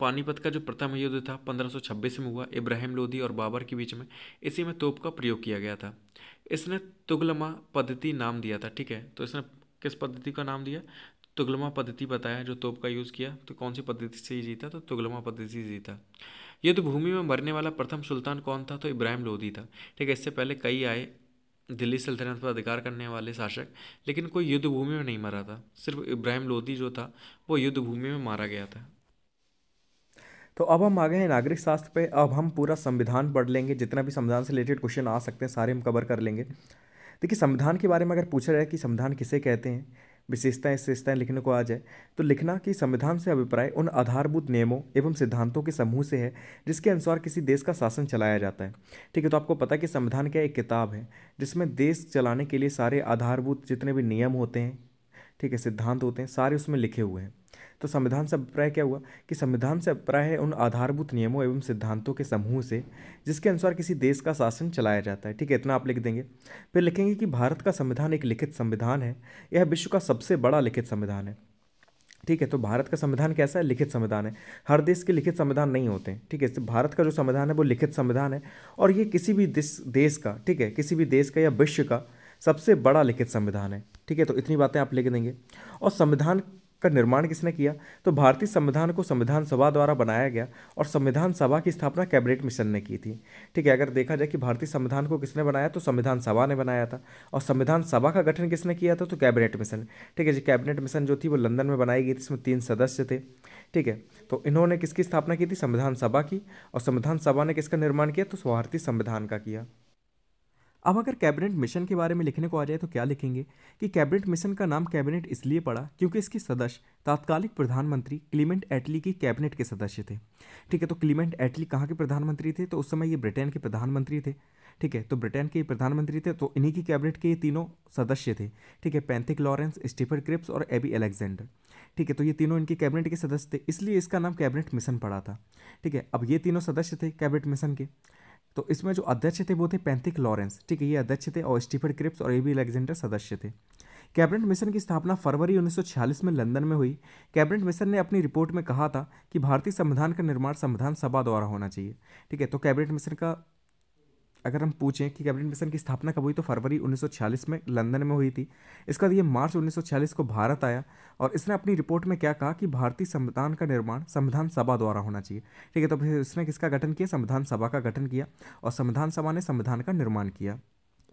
पानीपत का जो प्रथम युद्ध था 1526 में हुआ इब्राहिम लोधी और बाबर के बीच में इसी में तोप का प्रयोग किया गया था इसने तुगलमा पद्धति नाम दिया था ठीक है तो इसने किस पद्धति का नाम दिया तुगलमा पद्धति बताया जो तोप का यूज़ किया तो कौन सी पद्धति से ही जीता तो तुगलमा पद्धति से जीता भूमि में मरने वाला प्रथम सुल्तान कौन था तो इब्राहिम लोधी था ठीक है इससे पहले कई आए दिल्ली सल्तनत पर अधिकार करने वाले शासक लेकिन कोई युद्ध भूमि में नहीं मरा था सिर्फ इब्राहिम लोधी जो था वो युद्ध भूमि में मारा गया था तो अब हम आ गए हैं नागरिक शास्त्र पे अब हम पूरा संविधान पढ़ लेंगे जितना भी संविधान से रिलेटेड क्वेश्चन आ सकते हैं सारे हम कवर कर लेंगे देखिए संविधान के बारे में अगर पूछा जाए कि संविधान किसे कहते हैं विशेषताएं विशेषताएं लिखने को आ जाए तो लिखना कि संविधान से अभिप्राय उन आधारभूत नियमों एवं सिद्धांतों के समूह से है जिसके अनुसार किसी देश का शासन चलाया जाता है ठीक है तो आपको पता है कि संविधान क्या एक किताब है जिसमें देश चलाने के लिए सारे आधारभूत जितने भी नियम होते हैं ठीक है सिद्धांत होते हैं सारे उसमें लिखे हुए हैं तो संविधान से अभिप्राय क्या हुआ कि संविधान से अभिप्राय है उन आधारभूत नियमों एवं सिद्धांतों के समूह से जिसके अनुसार किसी देश का शासन चलाया जाता है ठीक है इतना आप लिख देंगे फिर लिखेंगे कि भारत का संविधान एक लिखित संविधान है यह विश्व का सबसे बड़ा लिखित संविधान है ठीक है तो भारत का संविधान कैसा है लिखित संविधान है हर देश के लिखित संविधान नहीं होते हैं ठीक है भारत का जो संविधान है वो लिखित संविधान है और ये किसी भी देश देश का ठीक है किसी भी देश का या विश्व का सबसे बड़ा लिखित संविधान है ठीक है तो इतनी बातें आप लिख देंगे और संविधान का निर्माण किसने किया तो भारतीय संविधान को संविधान सभा द्वारा बनाया गया और संविधान सभा की स्थापना कैबिनेट मिशन ने की थी ठीक है अगर देखा जाए कि भारतीय संविधान को किसने बनाया तो संविधान सभा ने बनाया था और संविधान सभा का गठन किसने किया था तो कैबिनेट मिशन ठीक है जी कैबिनेट मिशन जो थी वो लंदन में बनाई गई थी इसमें तीन सदस्य थे ठीक है तो इन्होंने किसकी स्थापना की थी संविधान सभा की और संविधान सभा ने किसका निर्माण किया तो भारतीय संविधान का किया अब अगर कैबिनेट मिशन के बारे में लिखने को आ जाए तो क्या लिखेंगे कि कैबिनेट मिशन का नाम कैबिनेट इसलिए पड़ा क्योंकि इसके सदस्य तात्कालिक प्रधानमंत्री क्लीमेंट एटली की कैबिनेट के सदस्य थे ठीक है तो क्लीमेंट एटली कहाँ के प्रधानमंत्री थे तो उस समय ये ब्रिटेन के प्रधानमंत्री थे ठीक है तो ब्रिटेन के प्रधानमंत्री थे तो इन्हीं की कैबिनेट के ये तीनों सदस्य थे ठीक है पैंथिक लॉरेंस स्टीफन क्रिप्स और एबी एलेक्जेंडर ठीक है तो ये तीनों इनके कैबिनेट के सदस्य थे इसलिए इसका नाम कैबिनेट मिशन पड़ा था ठीक है अब ये तीनों सदस्य थे कैबिनेट मिशन के तो इसमें जो अध्यक्ष थे वो थे पैंथिक लॉरेंस ठीक है ये अध्यक्ष थे और स्टीफन क्रिप्स और ए बी अलेक्जेंडर सदस्य थे कैबिनेट मिशन की स्थापना फरवरी 1946 में लंदन में हुई कैबिनेट मिशन ने अपनी रिपोर्ट में कहा था कि भारतीय संविधान का निर्माण संविधान सभा द्वारा होना चाहिए ठीक है तो कैबिनेट मिशन का अगर हम पूछें कि कैबिनेट मिशन की स्थापना कब हुई तो फरवरी 1946 में लंदन में हुई थी इसके बाद ये मार्च 1946 को भारत आया और इसने अपनी रिपोर्ट में क्या कहा कि भारतीय संविधान का निर्माण संविधान सभा द्वारा होना चाहिए ठीक है तो फिर इसने किसका गठन किया संविधान सभा का गठन किया और संविधान सभा ने संविधान का निर्माण किया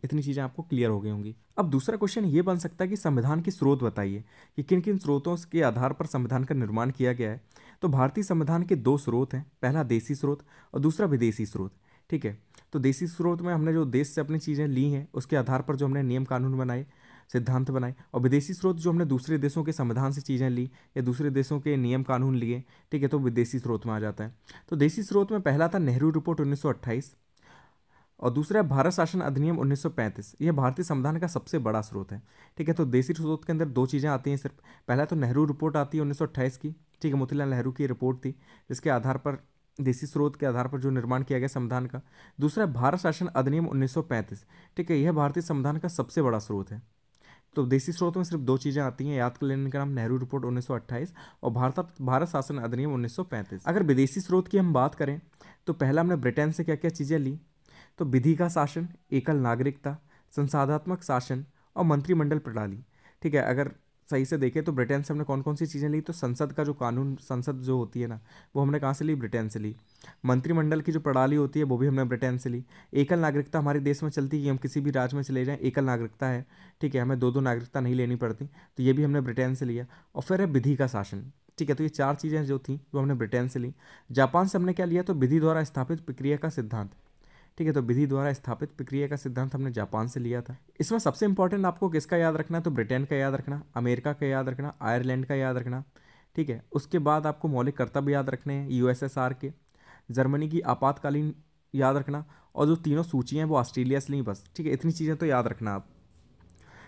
इतनी चीज़ें आपको क्लियर हो गई होंगी अब दूसरा क्वेश्चन ये बन सकता है कि संविधान के स्रोत बताइए कि किन किन स्रोतों के आधार पर संविधान का निर्माण किया गया है तो भारतीय संविधान के दो स्रोत हैं पहला देसी स्रोत और दूसरा विदेशी स्रोत ठीक है तो देसी स्रोत में हमने जो देश से अपनी चीज़ें ली हैं उसके आधार पर जो हमने नियम कानून बनाए सिद्धांत बनाए और विदेशी स्रोत जो हमने दूसरे देशों के संविधान से चीज़ें ली या दूसरे देशों के नियम कानून लिए ठीक है तो विदेशी स्रोत में आ जाता है तो देशी स्रोत में पहला था नेहरू रिपोर्ट उन्नीस और दूसरा है भारत शासन अधिनियम 1935 यह भारतीय संविधान का सबसे बड़ा स्रोत है ठीक है तो देसी स्रोत के अंदर दो चीज़ें आती हैं सिर्फ पहला तो नेहरू रिपोर्ट आती है 1928 की ठीक है मोतीलाल नेहरू की रिपोर्ट थी जिसके आधार पर देसी स्रोत के आधार पर जो निर्माण किया गया संविधान का दूसरा भारत शासन अधिनियम 1935 ठीक है यह भारतीय संविधान का सबसे बड़ा स्रोत है तो देसी स्रोत में सिर्फ दो चीज़ें आती हैं याद कर लेने का नाम नेहरू रिपोर्ट 1928 और भारत भारत शासन अधिनियम 1935 अगर विदेशी स्रोत की हम बात करें तो पहला हमने ब्रिटेन से क्या क्या चीज़ें ली तो विधि का शासन एकल नागरिकता संसाधात्मक शासन और मंत्रिमंडल प्रणाली ठीक है अगर सही से देखें तो ब्रिटेन से हमने कौन कौन सी चीज़ें ली तो संसद का जो कानून संसद जो होती है ना वो हमने कहाँ से ली ब्रिटेन से ली मंत्रिमंडल की जो प्रणाली होती है वो भी हमने ब्रिटेन से ली एकल नागरिकता हमारे देश में चलती है कि हम किसी भी राज्य में चले जाएँ एकल नागरिकता है ठीक है हमें दो दो नागरिकता नहीं लेनी पड़ती तो ये भी हमने ब्रिटेन से लिया और फिर है विधि का शासन ठीक है तो ये चार चीज़ें जो थी वो हमने ब्रिटेन से ली जापान से हमने क्या लिया तो विधि द्वारा स्थापित प्रक्रिया का सिद्धांत ठीक है तो विधि द्वारा स्थापित प्रक्रिया का सिद्धांत हमने जापान से लिया था इसमें सबसे इंपॉर्टेंट आपको किसका याद रखना है तो ब्रिटेन का याद रखना अमेरिका का याद रखना आयरलैंड का याद रखना ठीक है उसके बाद आपको मौलिक कर्तव्य याद रखने हैं यूएसएसआर के जर्मनी की आपातकालीन याद रखना और जो तीनों सूचियाँ हैं वो ऑस्ट्रेलिया से नहीं बस ठीक है इतनी चीज़ें तो याद रखना आप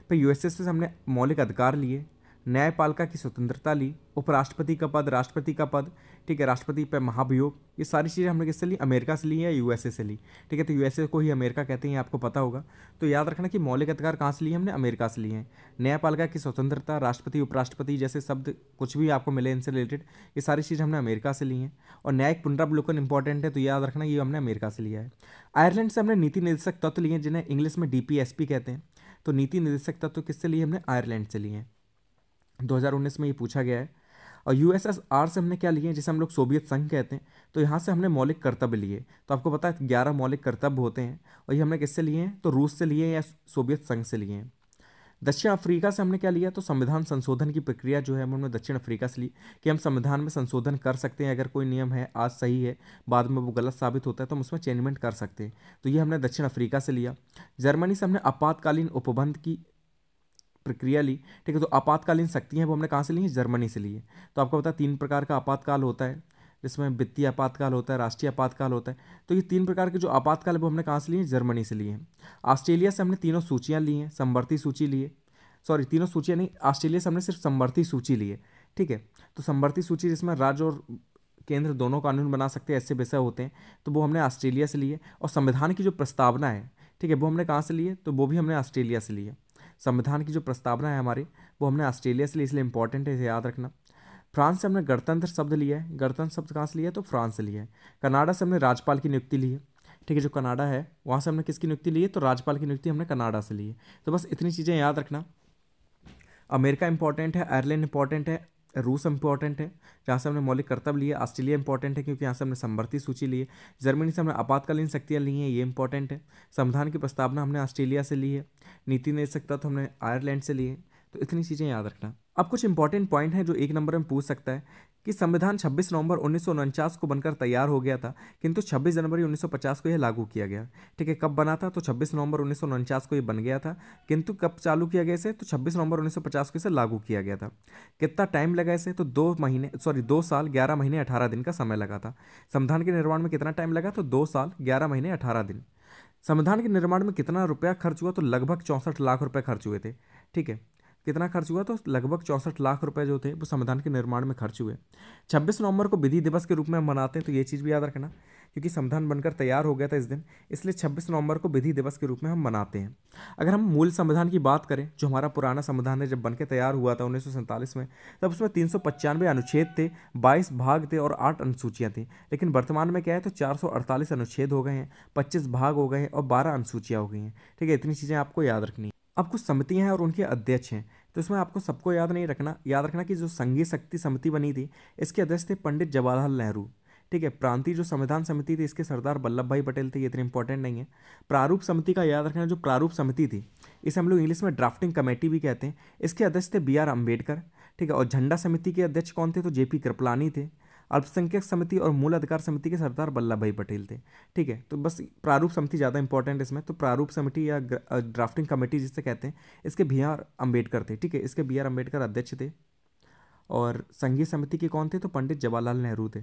फिर यू से हमने मौलिक अधिकार लिए न्यायपालिका की स्वतंत्रता ली उपराष्ट्रपति का पद राष्ट्रपति का पद ठीक है राष्ट्रपति पर महाभियोग ये सारी चीज़ें हमने किससे ली अमेरिका से ली या यूएसए से ली ठीक है तो यूएसए को ही अमेरिका कहते हैं आपको पता होगा तो याद रखना कि मौलिक अधिकार कहाँ से लिए हमने अमेरिका से लिए हैं न्यायपालिका की स्वतंत्रता राष्ट्रपति उपराष्ट्रपति जैसे शब्द कुछ भी आपको मिले इनसे रिलेटेड ये सारी चीज़ हमने अमेरिका से ली हैं और न्यायिक पुनरावलोकन इंपॉर्टेंट है तो याद रखना ये हमने अमेरिका से लिया है आयरलैंड से हमने नीति निर्देशक तत्व लिए जिन्हें इंग्लिश में डी कहते हैं तो नीति निर्देशक तत्व किससे लिए हमने आयरलैंड से लिए हैं 2019 में ये पूछा गया है और यू से हमने क्या लिए जिसे हम लोग सोवियत संघ कहते हैं तो यहाँ से हमने मौलिक कर्तव्य लिए तो आपको पता है ग्यारह मौलिक कर्तव्य होते हैं और ये हमने किससे लिए हैं तो रूस से लिए हैं या सोवियत संघ से लिए हैं दक्षिण अफ्रीका से हमने क्या लिया तो संविधान संशोधन की प्रक्रिया जो है हमने दक्षिण अफ्रीका से ली कि हम संविधान में संशोधन कर सकते हैं अगर कोई नियम है आज सही है बाद में वो गलत साबित होता है तो हम उसमें चेंजमेंट कर सकते हैं तो ये हमने दक्षिण अफ्रीका से लिया जर्मनी से हमने आपातकालीन उपबंध की प्रक्रिया ली ठीक है तो आपातकालीन शक्तियाँ वो हमने कहाँ से ली हैं जर्मनी से ली है तो आपको पता है तीन प्रकार का आपातकाल होता है जिसमें वित्तीय आपातकाल होता है राष्ट्रीय आपातकाल होता है तो ये तीन प्रकार के जो आपातकाल वो हमने कहाँ से लिए हैं जर्मनी से लिए हैं ऑस्ट्रेलिया से हमने तीनों सूचियाँ ली हैं संवर्ती सूची लिए सॉरी तीनों सूचियाँ नहीं ऑस्ट्रेलिया से हमने सिर्फ संवर्ती सूची ली है ठीक है तो संवर्ती सूची जिसमें राज्य और केंद्र दोनों कानून बना सकते हैं ऐसे विषय होते हैं तो वो हमने ऑस्ट्रेलिया से लिए और संविधान की जो प्रस्तावना है ठीक है वो हमने कहाँ से लिए तो वो भी हमने ऑस्ट्रेलिया से लिए संविधान की जो प्रस्तावना है हमारी वो हमने ऑस्ट्रेलिया से ली इसलिए इंपॉर्टेंट है इसे याद रखना फ्रांस से हमने गणतंत्र शब्द लिया है गणतंत्र शब्द कहाँ से लिया है तो फ्रांस से लिया है कनाडा से हमने राज्यपाल की नियुक्ति ली है ठीक है जो कनाडा है वहाँ से हमने किसकी नियुक्ति ली है तो राज्यपाल की नियुक्ति हमने कनाडा से ली है तो बस इतनी चीज़ें याद रखना अमेरिका इंपॉर्टेंट है आयरलैंड इंपॉर्टेंट है रूस इंपॉर्टेंट है जहाँ से हमने मौलिक कर्तव्य लिए ऑस्ट्रेलिया इंपॉर्टेंट है क्योंकि यहाँ से हमने समवर्ती सूची ली है जर्मनी से हमने आपातकालीन शक्तियाँ ली हैं ये इंपॉर्टेंट है संविधान की प्रस्तावना हमने ऑस्ट्रेलिया से ली है नीति निर्देशकता तो हमने आयरलैंड से ली है तो इतनी चीज़ें याद रखना अब कुछ इंपॉर्टेंट पॉइंट हैं जो एक नंबर में पूछ सकता है कि संविधान 26 नवंबर उन्नीस को बनकर तैयार हो गया था किंतु 26 जनवरी 1950 को यह लागू किया गया ठीक है कब बना था तो 26 नवंबर उन्नीस को यह बन गया था किंतु कब चालू किया गया इसे तो 26 नवंबर 1950 को इसे लागू किया गया था कितना टाइम लगा इसे तो दो महीने सॉरी दो साल ग्यारह महीने अठारह दिन का समय लगा था संविधान के निर्माण में कितना टाइम लगा तो दो साल ग्यारह महीने अठारह दिन संविधान के निर्माण में कितना रुपया खर्च हुआ तो लगभग चौंसठ लाख रुपये खर्च हुए थे ठीक है कितना खर्च हुआ तो लगभग चौंसठ लाख रुपए जो थे वो संविधान के निर्माण में खर्च हुए छब्बीस नवंबर को विधि दिवस के रूप में हम मनाते हैं तो ये चीज़ भी याद रखना क्योंकि संविधान बनकर तैयार हो गया था इस दिन इसलिए 26 नवंबर को विधि दिवस के रूप में हम मनाते हैं अगर हम मूल संविधान की बात करें जो हमारा पुराना संविधान है जब बनकर तैयार हुआ था उन्नीस में तब उसमें तीन अनुच्छेद थे बाईस भाग थे और आठ अनुसूचियाँ थी लेकिन वर्तमान में क्या है तो चार अनुच्छेद हो गए हैं पच्चीस भाग हो गए हैं और बारह अनुसूचियाँ हो गई हैं ठीक है इतनी चीज़ें आपको याद रखनी अब कुछ समितियाँ हैं और उनके अध्यक्ष हैं तो इसमें आपको सबको याद नहीं रखना याद रखना कि जो संघीय शक्ति समिति बनी थी इसके अध्यक्ष थे पंडित जवाहरलाल नेहरू ठीक है प्रांतीय जो संविधान समिति थी इसके सरदार वल्लभ भाई पटेल थे ये इतने इंपॉर्टेंट नहीं है प्रारूप समिति का याद रखना जो प्रारूप समिति थी इसे हम लोग इंग्लिश में ड्राफ्टिंग कमेटी भी कहते हैं इसके अध्यक्ष थे बी आर अम्बेडकर ठीक है और झंडा समिति के अध्यक्ष कौन थे तो जे पी कृपलानी थे अल्पसंख्यक समिति और मूल अधिकार समिति के सरदार वल्लभ भाई पटेल थे ठीक है तो बस प्रारूप समिति ज़्यादा इंपॉर्टेंट इसमें तो प्रारूप समिति या ड्राफ्टिंग कमेटी जिसे कहते हैं इसके बी आर अम्बेडकर थे ठीक है इसके बी आर अम्बेडकर अध्यक्ष थे और संघीय समिति के कौन थे तो पंडित जवाहरलाल नेहरू थे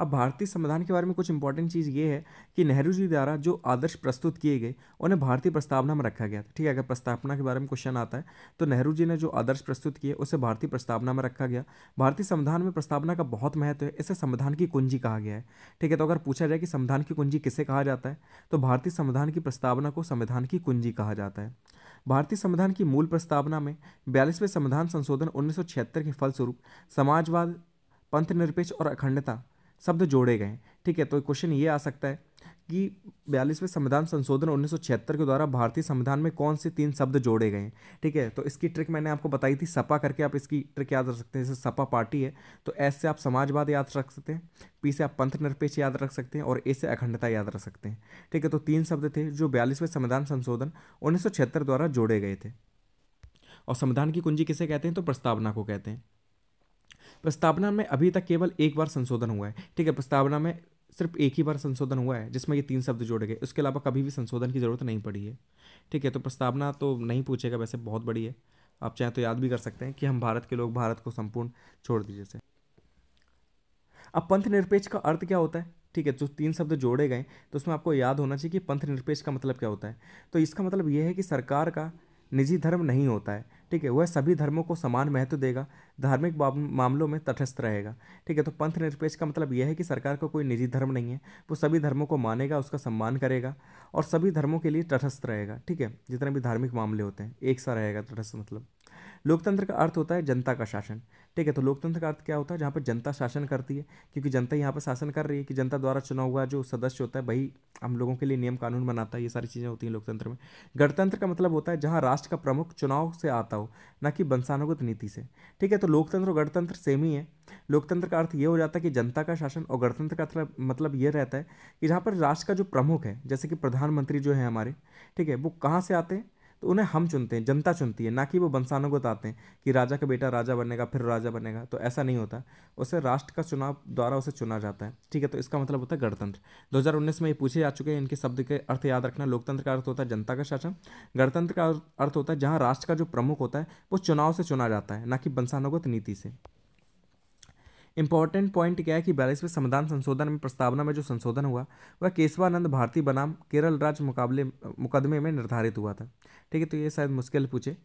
अब भारतीय संविधान के बारे में कुछ इंपॉर्टेंट चीज़ ये है कि नेहरू जी द्वारा जो आदर्श प्रस्तुत किए गए उन्हें भारतीय प्रस्तावना में रखा गया था ठीक है अगर प्रस्तावना के बारे में क्वेश्चन आता है तो नेहरू जी ने जो आदर्श प्रस्तुत किए उसे भारतीय प्रस्तावना में रखा गया भारतीय संविधान में प्रस्तावना का बहुत महत्व है इसे संविधान की कुंजी कहा गया है ठीक है तो अगर पूछा जाए कि संविधान की कुंजी किसे कहा जाता है तो भारतीय संविधान की प्रस्तावना को संविधान की कुंजी कहा जाता है भारतीय संविधान की मूल प्रस्तावना में बयालीसवें संविधान संशोधन उन्नीस के फलस्वरूप समाजवाद पंथ निरपेक्ष और अखंडता शब्द जोड़े गए ठीक है तो क्वेश्चन ये आ सकता है कि बयालीसवें संविधान संशोधन उन्नीस के द्वारा भारतीय संविधान में कौन से तीन शब्द जोड़े गए हैं ठीक है तो इसकी ट्रिक मैंने आपको बताई थी सपा करके आप इसकी ट्रिक याद रख सकते हैं जैसे सपा पार्टी है तो एस से आप समाजवाद याद रख सकते हैं पी से आप पंथ निरपेक्ष याद रख सकते हैं और ए से अखंडता याद रख सकते हैं ठीक है तो तीन शब्द थे जो बयालीसवें संविधान संशोधन उन्नीस द्वारा जोड़े गए थे और संविधान की कुंजी किसे कहते हैं तो प्रस्तावना को कहते हैं प्रस्तावना में अभी तक केवल एक बार संशोधन हुआ है ठीक है प्रस्तावना में सिर्फ एक ही बार संशोधन हुआ है जिसमें ये तीन शब्द जोड़े गए उसके अलावा कभी भी संशोधन की ज़रूरत नहीं पड़ी है ठीक है तो प्रस्तावना तो नहीं पूछेगा वैसे बहुत बड़ी है आप चाहें तो याद भी कर सकते हैं कि हम भारत के लोग भारत को संपूर्ण छोड़ दीजिए से अब पंथ निरपेक्ष का अर्थ क्या होता है ठीक है जो तीन शब्द जोड़े गए तो उसमें आपको याद होना चाहिए कि पंथ निरपेक्ष का मतलब क्या होता है तो इसका मतलब यह है कि सरकार का निजी धर्म नहीं होता है ठीक है वह सभी धर्मों को समान महत्व देगा धार्मिक मामलों में तटस्थ रहेगा ठीक है तो पंथ निरपेक्ष का मतलब यह है कि सरकार का को कोई निजी धर्म नहीं है वो सभी धर्मों को मानेगा उसका सम्मान करेगा और सभी धर्मों के लिए तटस्थ रहेगा ठीक है जितने भी धार्मिक मामले होते हैं एक सा रहेगा तटस्थ मतलब लोकतंत्र का अर्थ होता है जनता का शासन ठीक है तो लोकतंत्र का अर्थ क्या होता है जहाँ पर जनता शासन करती है क्योंकि जनता यहाँ पर शासन कर रही है कि जनता द्वारा चुना हुआ जो सदस्य होता है भाई हम लोगों के लिए नियम कानून बनाता है ये सारी चीज़ें होती हैं लोकतंत्र में गणतंत्र का मतलब होता है जहाँ राष्ट्र का प्रमुख चुनाव से आता हो ना कि वंशानुगत नीति से ठीक है तो लोकतंत्र और गणतंत्र सेम ही है लोकतंत्र का अर्थ ये हो जाता है कि जनता का शासन और गणतंत्र का मतलब, मतलब ये रहता है कि जहाँ पर राष्ट्र का जो प्रमुख है जैसे कि प्रधानमंत्री जो है हमारे ठीक है वो कहाँ से आते हैं तो उन्हें हम चुनते हैं जनता चुनती है ना कि वो बंसानों को बताते हैं कि राजा का बेटा राजा बनेगा फिर राजा बनेगा तो ऐसा नहीं होता उसे राष्ट्र का चुनाव द्वारा उसे चुना जाता है ठीक है तो इसका मतलब होता है गणतंत्र दो में ये पूछे जा चुके हैं इनके शब्द के अर्थ याद रखना लोकतंत्र का अर्थ होता है जनता का शासन गणतंत्र का अर्थ होता है जहाँ राष्ट्र का जो प्रमुख होता है वो चुनाव से चुना जाता है ना कि बंसानुगत नीति से इंपॉर्टेंट पॉइंट क्या है कि बयालीसवें संविधान संशोधन में प्रस्तावना में जो संशोधन हुआ वह केशवानंद भारती बनाम केरल राज्य मुकाबले मुकदमे में निर्धारित हुआ था ठीक है तो ये शायद मुश्किल पूछे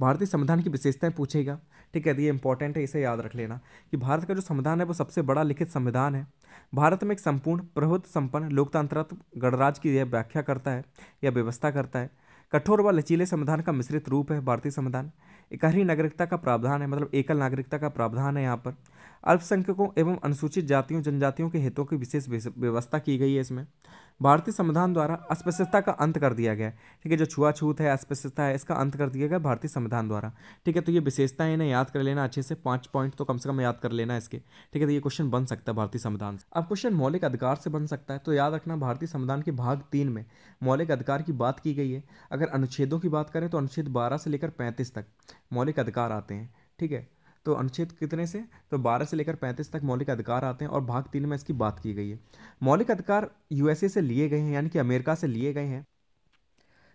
भारतीय संविधान की विशेषताएं पूछेगा ठीक है तो ये इंपॉर्टेंट है इसे याद रख लेना कि भारत का जो संविधान है वो सबसे बड़ा लिखित संविधान है भारत में एक संपूर्ण प्रभुत्व संपन्न लोकतंत्र गणराज की यह व्याख्या करता है या व्यवस्था करता है कठोर व लचीले संविधान का मिश्रित रूप है भारतीय संविधान इकहरी नागरिकता का प्रावधान है मतलब एकल नागरिकता का प्रावधान है यहाँ पर अल्पसंख्यकों एवं अनुसूचित जातियों जनजातियों के हितों की विशेष व्यवस्था की गई है इसमें भारतीय संविधान द्वारा अस्पृश्यता का अंत कर दिया गया ठीक है जो छुआछूत है अस्पृश्यता है इसका अंत कर दिया गया भारतीय संविधान द्वारा ठीक है तो ये विशेषता इन्हें याद कर लेना अच्छे से पाँच पॉइंट तो कम से कम याद कर लेना इसके ठीक है तो ये क्वेश्चन बन सकता है भारतीय संविधान अब क्वेश्चन मौलिक अधिकार से बन सकता है तो याद रखना भारतीय संविधान के भाग तीन में मौलिक अधिकार की बात की गई है अगर अनुच्छेदों की बात करें तो अनुच्छेद बारह से लेकर पैंतीस तक मौलिक अधिकार आते हैं ठीक है तो अनुच्छेद कितने से तो 12 से लेकर 35 तक मौलिक अधिकार आते हैं और भाग तीन में इसकी बात की गई है मौलिक अधिकार यूएसए से लिए गए हैं यानी कि अमेरिका से लिए गए हैं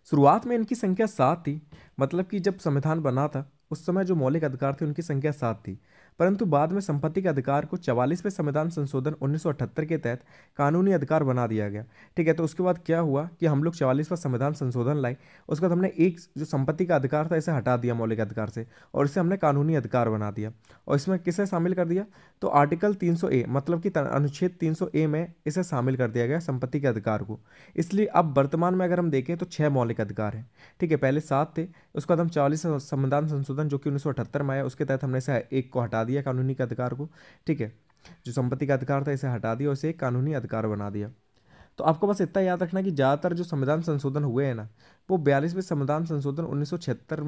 शुरुआत में इनकी संख्या सात थी मतलब कि जब संविधान बना था उस समय जो मौलिक अधिकार थे उनकी संख्या सात थी परंतु बाद में संपत्ति के अधिकार को चवालीसवें संविधान संशोधन 1978 के तहत कानूनी अधिकार बना दिया गया ठीक है तो उसके बाद क्या हुआ कि हम लोग चवालीसवा संविधान संशोधन लाए उसके बाद हमने एक जो संपत्ति का अधिकार था इसे हटा दिया मौलिक अधिकार से और इसे हमने कानूनी अधिकार बना दिया और इसमें किसे शामिल कर दिया तो आर्टिकल तीन ए मतलब कि अनुच्छेद तीन ए में इसे शामिल कर दिया गया संपत्ति के अधिकार को इसलिए अब वर्तमान में अगर हम देखें तो छः मौलिक अधिकार हैं ठीक है पहले सात थे उसके बाद हम चालीस संविधान संशोधन जो कि उन्नीस में आया उसके तहत हमने इसे एक को हटा दिया कानूनी के अधिकार को ठीक है जो संपत्ति का अधिकार था इसे हटा दिया और इसे कानूनी अधिकार बना दिया तो आपको बस इतना याद रखना कि ज़्यादातर जो संविधान संशोधन हुए हैं ना वो बयालीसवें संविधान संशोधन उन्नीस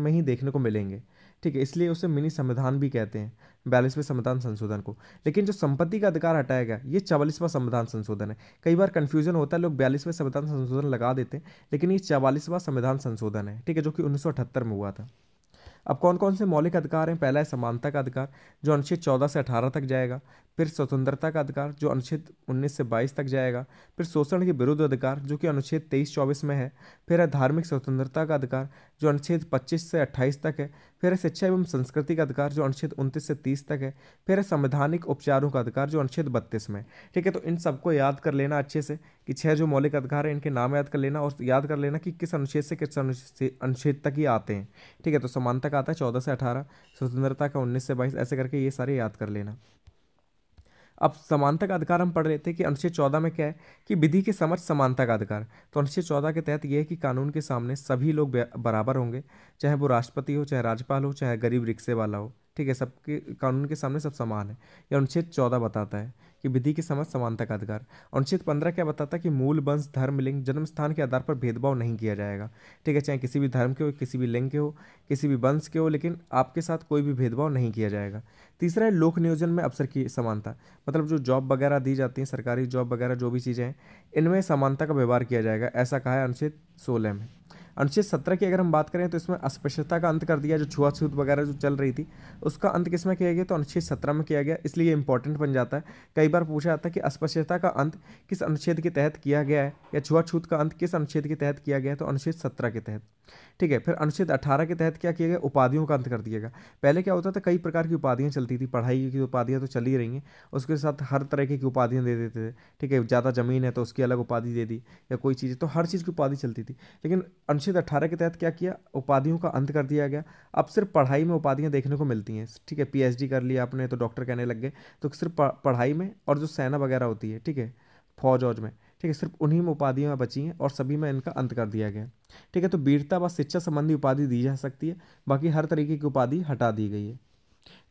में ही देखने को मिलेंगे ठीक है इसलिए उसे मिनी संविधान भी कहते हैं बयालीसवें संविधान संशोधन को लेकिन जो संपत्ति का अधिकार हटाया गया ये चवालीसवां संविधान संशोधन है कई बार कन्फ्यूजन होता है लोग बयालीसवें संविधान संशोधन लगा देते हैं लेकिन ये चवालीसवां संविधान संशोधन है ठीक है जो कि उन्नीस में हुआ था अब कौन कौन से मौलिक अधिकार हैं पहला है समानता का अधिकार जो अनुच्छेद चौदह से अठारह तक जाएगा फिर स्वतंत्रता का अधिकार जो अनुच्छेद 19 से 22 तक जाएगा फिर शोषण के विरुद्ध अधिकार जो कि अनुच्छेद 23-24 में है फिर है धार्मिक स्वतंत्रता का अधिकार जो अनुच्छेद 25 से 28 तक है फिर है शिक्षा एवं संस्कृति का अधिकार जो अनुच्छेद 29 से 30 तक है फिर है संवैधानिक उपचारों का अधिकार जो अनुच्छेद बत्तीस में ठीक है तो इन सबको याद कर लेना अच्छे से कि छः जो मौलिक अधिकार हैं इनके नाम याद कर लेना और याद कर लेना कि किस अनुच्छेद से किस अनुच्छेद तक ही आते हैं ठीक है तो समानता का आता है चौदह से अठारह स्वतंत्रता का उन्नीस से बाईस ऐसे करके ये सारे याद कर लेना अब समानता का अधिकार हम पढ़ रहे थे कि अनुच्छेद चौदह में क्या है कि विधि के समक्ष समानता का अधिकार तो अनुच्छेद चौदह के तहत यह है कि कानून के सामने सभी लोग बराबर होंगे चाहे वो राष्ट्रपति हो चाहे राज्यपाल हो चाहे गरीब रिक्शे वाला हो ठीक है सबके कानून के सामने सब समान है यह अनुच्छेद चौदह बताता है कि विधि के समझ समानता का अधिकार अनुच्छेद पंद्रह क्या बताता है कि मूल वंश धर्म लिंग जन्म स्थान के आधार पर भेदभाव नहीं किया जाएगा ठीक है चाहे किसी भी धर्म के हो किसी भी लिंग के हो किसी भी वंश के हो लेकिन आपके साथ कोई भी भेदभाव नहीं किया जाएगा तीसरा है लोक नियोजन में अवसर की समानता मतलब जो जॉब वगैरह दी जाती हैं सरकारी जॉब वगैरह जो भी चीज़ें हैं इनमें समानता का व्यवहार किया जाएगा ऐसा कहा है अनुच्छेद सोलह में अनुच्छेद सत्रह की अगर हम बात करें तो इसमें अस्पृश्यता का अंत कर दिया जो छुआछूत वगैरह जो चल रही थी उसका अंत किस में किया गया तो अनुच्छेद सत्रह में किया गया इसलिए इंपॉर्टेंट बन जाता है कई बार पूछा जाता है कि अस्पृश्यता का अंत किस अनुच्छेद के तहत किया गया है या छुआछूत का अंत किस अनुच्छेद के तहत किया गया तो अनुच्छेद सत्रह के तहत ठीक है फिर अनुच्छेद अठारह के तहत क्या किया गया उपाधियों का अंत कर दिया गया पहले क्या होता था कई प्रकार की उपाधियाँ चलती थी पढ़ाई की उपाधियाँ तो चली रही हैं उसके साथ हर तरीके की उपाधियाँ दे देते थे ठीक है ज़्यादा ज़मीन है तो उसकी अलग उपाधि दे दी या कोई चीज़ तो हर चीज़ की उपाधि चलती थी लेकिन अनुच्छेद अट्ठारह के तहत क्या किया उपाधियों का अंत कर दिया गया अब सिर्फ पढ़ाई में उपाधियाँ देखने को मिलती हैं ठीक है पीएचडी कर लिया आपने तो डॉक्टर कहने लग गए तो सिर्फ पढ़ाई में और जो सेना वगैरह होती है ठीक है फौज वौज में ठीक है सिर्फ उन्हीं में में बची हैं और सभी में इनका अंत कर दिया गया ठीक है तो वीरता व शिक्षा संबंधी उपाधि दी जा सकती है बाकी हर तरीके की उपाधि हटा दी गई है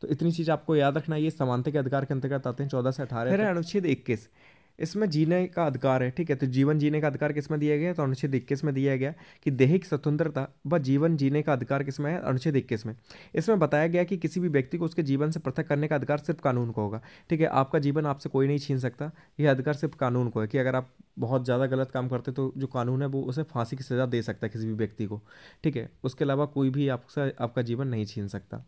तो इतनी चीज़ आपको याद रखना ये समानता के अधिकार के अंतर्गत आते हैं चौदह से अठारह अनुच्छेद इक्कीस इसमें जीने का अधिकार है ठीक है तो जीवन जीने का अधिकार किसमें दिया गया तो अनुच्छेद इक्कीस में दिया गया कि दैहिक स्वतंत्रता व जीवन जीने का अधिकार किसमें है अनुच्छेद इक्कीस में इसमें बताया गया कि किसी भी व्यक्ति को उसके जीवन से पृथक करने का अधिकार सिर्फ कानून को होगा ठीक है आपका जीवन आपसे कोई नहीं छीन सकता यह अधिकार सिर्फ कानून को है कि अगर आप बहुत ज़्यादा गलत काम करते तो जो कानून है वो उसे फांसी की सज़ा दे सकता है किसी भी व्यक्ति को ठीक है उसके अलावा कोई भी आपसे आपका जीवन नहीं छीन सकता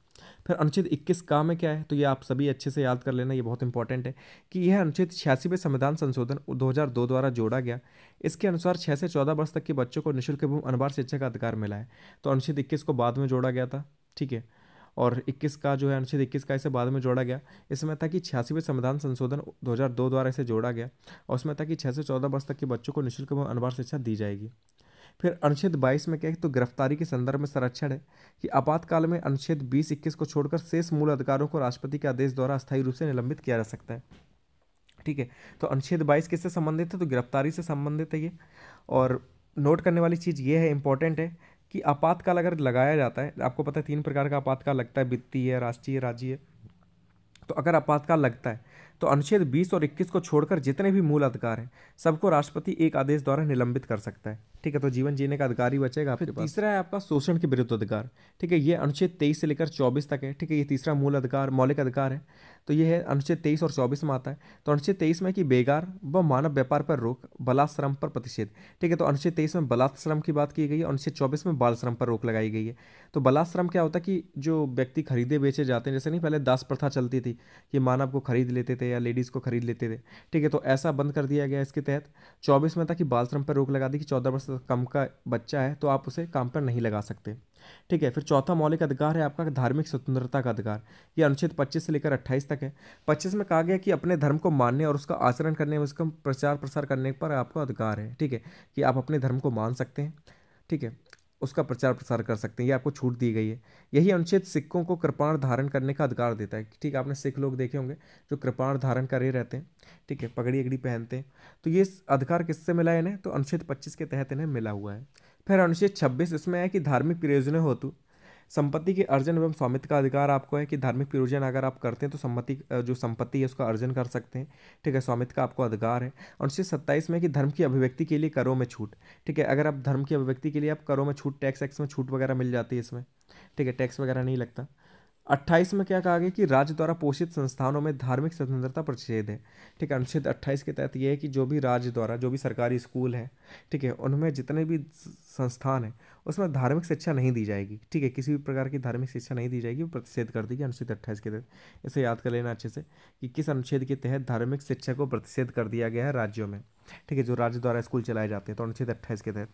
फिर अनुच्छेद इक्कीस का में क्या है तो ये आप सभी अच्छे से याद कर लेना ये बहुत इंपॉर्टेंट है कि यह अनुच्छेद छियासीवें संविधान संशोधन 2002 द्वारा जोड़ा गया इसके अनुसार छः से चौदह वर्ष तक के बच्चों को निःशुल्क एवं अनिवार्य शिक्षा का अधिकार मिला है तो अनुच्छेद इक्कीस को बाद में जोड़ा गया था ठीक है और 21 का जो है अनुच्छेद 21 का इसे बाद में जोड़ा गया इसमें था कि छियासीवें संविधान संशोधन 2002 द्वारा इसे जोड़ा गया और उसमें था कि 6 से चौदह वर्ष तक के बच्चों को निःशुल्क एवं अनिवार्य शिक्षा दी जाएगी फिर अनुच्छेद 22 में क्या है तो गिरफ्तारी के संदर्भ में संरक्षण है कि आपातकाल में अनुच्छेद बीस इक्कीस को छोड़कर शेष मूल अधिकारों को राष्ट्रपति के आदेश द्वारा अस्थायी रूप से निलंबित किया जा सकता है ठीक है तो अनुच्छेद बाईस किससे संबंधित है तो गिरफ्तारी से संबंधित है ये और नोट करने वाली चीज़ ये है इंपॉर्टेंट है कि आपातकाल अगर लगाया जाता है आपको पता है तीन प्रकार का आपातकाल लगता है वित्तीय राष्ट्रीय राज्य तो अगर आपातकाल लगता है तो अनुच्छेद 20 और 21 को छोड़कर जितने भी मूल अधिकार हैं सबको राष्ट्रपति एक आदेश द्वारा निलंबित कर सकता है ठीक है तो जीवन जीने का अधिकार ही बचेगा फिर तीसरा है आपका शोषण के विरुद्ध अधिकार ठीक है ये अनुच्छेद तेईस से लेकर चौबीस तक है ठीक है ये तीसरा मूल अधिकार मौलिक अधिकार है तो ये है अनुच्छेद तेईस और चौबीस में आता है तो अनुच्छेद तेईस में कि बेगार व मानव व्यापार पर रोक बलाश्रम पर प्रतिषेध ठीक है तो अनुच्छेद तेईस में बलाश्रम की बात की गई है अनुच्छेद चौबीस में बाल श्रम पर रोक लगाई गई है तो बलाश्रम क्या होता है कि जो व्यक्ति खरीदे बेचे जाते हैं जैसे नहीं पहले दास प्रथा चलती थी कि मानव को खरीद लेते थे थे या लेडीज़ को खरीद लेते थे ठीक है तो ऐसा बंद कर दिया गया इसके तहत चौबीस में था कि बाल श्रम पर रोक लगा दी कि चौदह वर्ष तक कम का बच्चा है तो आप उसे काम पर नहीं लगा सकते ठीक है फिर चौथा मौलिक अधिकार है आपका धार्मिक स्वतंत्रता का अधिकार ये अनुच्छेद 25 से लेकर 28 तक है 25 में कहा गया कि अपने धर्म को मानने और उसका आचरण करने में उसका प्रचार प्रसार करने पर आपका अधिकार है ठीक है कि आप अपने धर्म को मान सकते हैं ठीक है उसका प्रचार प्रसार कर सकते हैं ये आपको छूट दी गई है यही अनुच्छेद सिक्कों को कृपाण धारण करने का अधिकार देता है ठीक है आपने सिख लोग देखे होंगे जो कृपाण धारण करे रहते हैं ठीक है पगड़ी अगड़ी पहनते हैं तो ये अधिकार किससे मिला है इन्हें तो अनुच्छेद पच्चीस के तहत इन्हें मिला हुआ है फिर अनुच्छेद छब्बीस इसमें है कि धार्मिक प्रयोजनों हेतु संपत्ति के अर्जन एवं स्वामित्व का अधिकार आपको है कि धार्मिक प्रयोजन अगर आप करते हैं तो संपत्ति जो संपत्ति है उसका अर्जन कर सकते हैं ठीक है स्वामित्व का आपको अधिकार है और अनुच्छेद सत्ताईस में कि धर्म की अभिव्यक्ति के लिए करों में छूट ठीक है अगर आप धर्म की अभिव्यक्ति के लिए आप करों में छूट टैक्स एक्स में छूट वगैरह मिल जाती है इसमें ठीक है टैक्स वगैरह नहीं लगता अट्ठाईस में क्या कहा गया कि राज्य द्वारा पोषित संस्थानों में धार्मिक स्वतंत्रता प्रतिषेध है ठीक है अनुच्छेद अट्ठाईस के तहत यह है कि जो भी राज्य द्वारा जो भी सरकारी स्कूल है ठीक है उनमें जितने भी संस्थान है उसमें धार्मिक शिक्षा नहीं दी जाएगी ठीक है किसी भी प्रकार की धार्मिक शिक्षा नहीं दी जाएगी वो प्रतिषेध कर देगी अनुच्छेद अट्ठाईस के तहत इसे याद कर लेना अच्छे से कि किस अनुच्छेद के तहत धार्मिक शिक्षा को प्रतिषेध कर दिया गया है राज्यों में ठीक है जो राज्य द्वारा स्कूल चलाए जाते हैं तो अनुच्छेद अट्ठाईस के तहत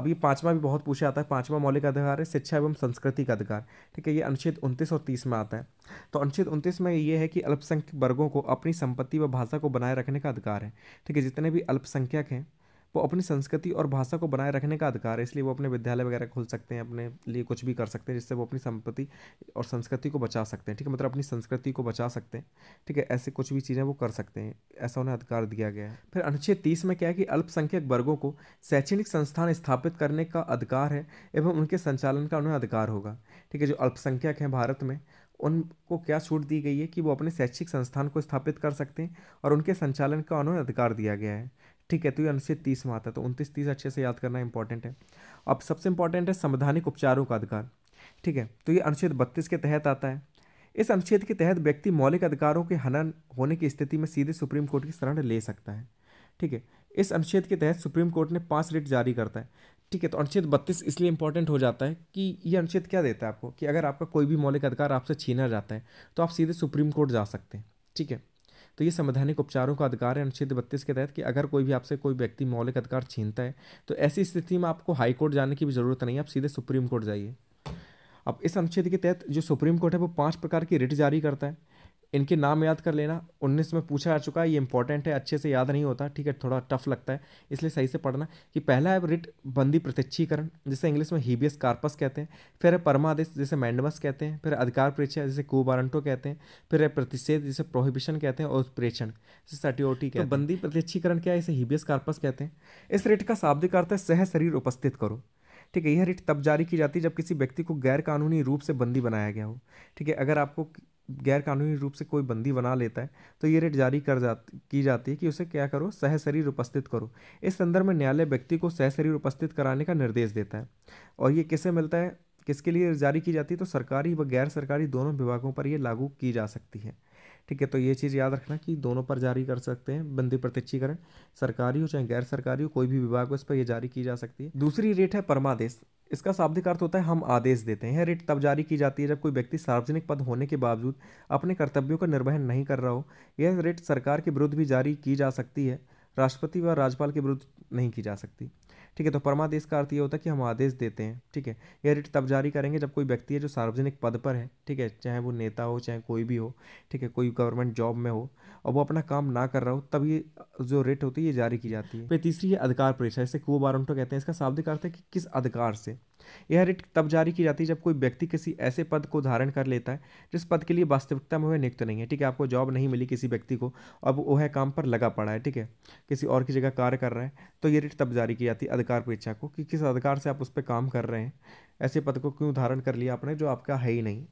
अब ये पाँचवा भी बहुत पूछा आता है पाँचवा मौलिक अधिकार है शिक्षा एवं संस्कृति का अधिकार ठीक है ये अनुच्छेद उनतीस और तीस में आता है तो अनुच्छेद उनतीस में ये है कि अल्पसंख्यक वर्गों को अपनी संपत्ति व भाषा को बनाए रखने का अधिकार है ठीक है जितने भी अल्पसंख्यक हैं वो अपनी संस्कृति और भाषा को बनाए रखने का अधिकार है इसलिए वो अपने विद्यालय वगैरह खोल सकते हैं अपने लिए कुछ भी कर सकते हैं जिससे वो अपनी संपत्ति और संस्कृति को बचा सकते हैं ठीक है मतलब अपनी संस्कृति को बचा सकते हैं ठीक है ऐसे कुछ भी चीज़ें वो कर सकते हैं ऐसा उन्हें अधिकार दिया गया है फिर अनुच्छेद तीस में क्या है कि अल्पसंख्यक वर्गों को शैक्षणिक संस्थान स्थापित करने का अधिकार है एवं उनके संचालन का उन्हें अधिकार होगा ठीक है जो अल्पसंख्यक हैं भारत में उनको क्या छूट दी गई है कि वो अपने शैक्षिक संस्थान को स्थापित कर सकते हैं और उनके संचालन का उन्हें अधिकार दिया गया है ठीक है तो ये अनुच्छेद तीस में आता है तो उनतीस तीस अच्छे से याद करना इंपॉर्टेंट है अब सबसे इंपॉर्टेंट है संवैधानिक उपचारों का अधिकार ठीक है तो ये अनुच्छेद बत्तीस के तहत आता है इस अनुच्छेद के तहत व्यक्ति मौलिक अधिकारों के हनन होने की स्थिति में सीधे सुप्रीम कोर्ट की शरण ले सकता है ठीक है इस अनुच्छेद के तहत सुप्रीम कोर्ट ने पाँच रिट जारी करता है ठीक है तो अनुच्छेद बत्तीस इसलिए इंपॉर्टेंट हो जाता है कि ये अनुच्छेद क्या देता है आपको कि अगर आपका कोई भी मौलिक अधिकार आपसे छीना जाता है तो आप सीधे सुप्रीम कोर्ट जा सकते हैं ठीक है तो ये संवैधानिक उपचारों का अधिकार है अनुच्छेद बत्तीस के तहत कि अगर कोई भी आपसे कोई व्यक्ति मौलिक अधिकार छीनता है तो ऐसी स्थिति में आपको हाई कोर्ट जाने की भी ज़रूरत नहीं है आप सीधे सुप्रीम कोर्ट जाइए अब इस अनुच्छेद के तहत जो सुप्रीम कोर्ट है वो पाँच प्रकार की रिट जारी करता है इनके नाम याद कर लेना उन्नीस में पूछा जा चुका है ये इंपॉर्टेंट है अच्छे से याद नहीं होता ठीक है थोड़ा टफ लगता है इसलिए सही से पढ़ना कि पहला है रिट बंदी प्रत्यक्षीकरण जिसे इंग्लिश में हीबियस कार्पस कहते हैं फिर है परमादेश जिसे मैंडमस कहते हैं फिर अधिकार परीक्षा जिसे कोबारंटो कहते हैं फिर है प्रतिषेध जिसे प्रोहिबिशन कहते हैं और उत्प्रेक्षण जिसे सटियोटी कहते तो हैं बंदी प्रत्यक्षीकरण क्या है इसे हीबियस कार्पस कहते हैं इस रिट का शाब्दिक अर्थ है सह शरीर उपस्थित करो ठीक है यह रिट तब जारी की जाती है जब किसी व्यक्ति को गैर कानूनी रूप से बंदी बनाया गया हो ठीक है अगर आपको गैरकानूनी रूप से कोई बंदी बना लेता है तो ये रेट जारी कर जा की जाती है कि उसे क्या करो सहशरीर उपस्थित करो इस संदर्भ में न्यायालय व्यक्ति को सहशरीर उपस्थित कराने का निर्देश देता है और ये किसे मिलता है किसके लिए जारी की जाती है तो सरकारी व गैर सरकारी दोनों विभागों पर ये लागू की जा सकती है ठीक है तो ये चीज़ याद रखना कि दोनों पर जारी कर सकते हैं बंदी प्रत्यक्षीकरण सरकारी हो चाहे गैर सरकारी हो कोई भी विभाग हो इस पर यह जारी की जा सकती है दूसरी रेट है परमादेश इसका शाब्दिक अर्थ होता है हम आदेश देते हैं रिट तब जारी की जाती है जब कोई व्यक्ति सार्वजनिक पद होने के बावजूद अपने कर्तव्यों का निर्वहन नहीं कर रहा हो यह रिट सरकार के विरुद्ध भी जारी की जा सकती है राष्ट्रपति व राज्यपाल के विरुद्ध नहीं की जा सकती ठीक है तो परमादेश का अर्थ ये होता है कि हम आदेश देते हैं ठीक है यह रिट तब जारी करेंगे जब कोई व्यक्ति है जो सार्वजनिक पद पर है ठीक है चाहे वो नेता हो चाहे कोई भी हो ठीक है कोई गवर्नमेंट जॉब में हो और वो अपना काम ना कर रहा हो तब ये जो रेट होती है ये जारी की जाती है फिर तीसरी है अधिकार परीक्षा इसे कुओ बारंटो कहते हैं इसका शाब्दिक अर्थ है कि किस अधिकार से यह रेट तब जारी की जाती है जब कोई व्यक्ति किसी ऐसे पद को धारण कर लेता है जिस पद के लिए वास्तविकता में वह नियुक्त नहीं है ठीक है आपको जॉब नहीं मिली किसी व्यक्ति को अब वो है काम पर लगा पड़ा है ठीक है किसी और की जगह कार्य कर रहा है तो ये रेट तब जारी की जाती है अधिकार परीक्षा को कि किस अधिकार से आप उस पर काम कर रहे हैं ऐसे पद को क्यों धारण कर लिया आपने जो आपका है ही नहीं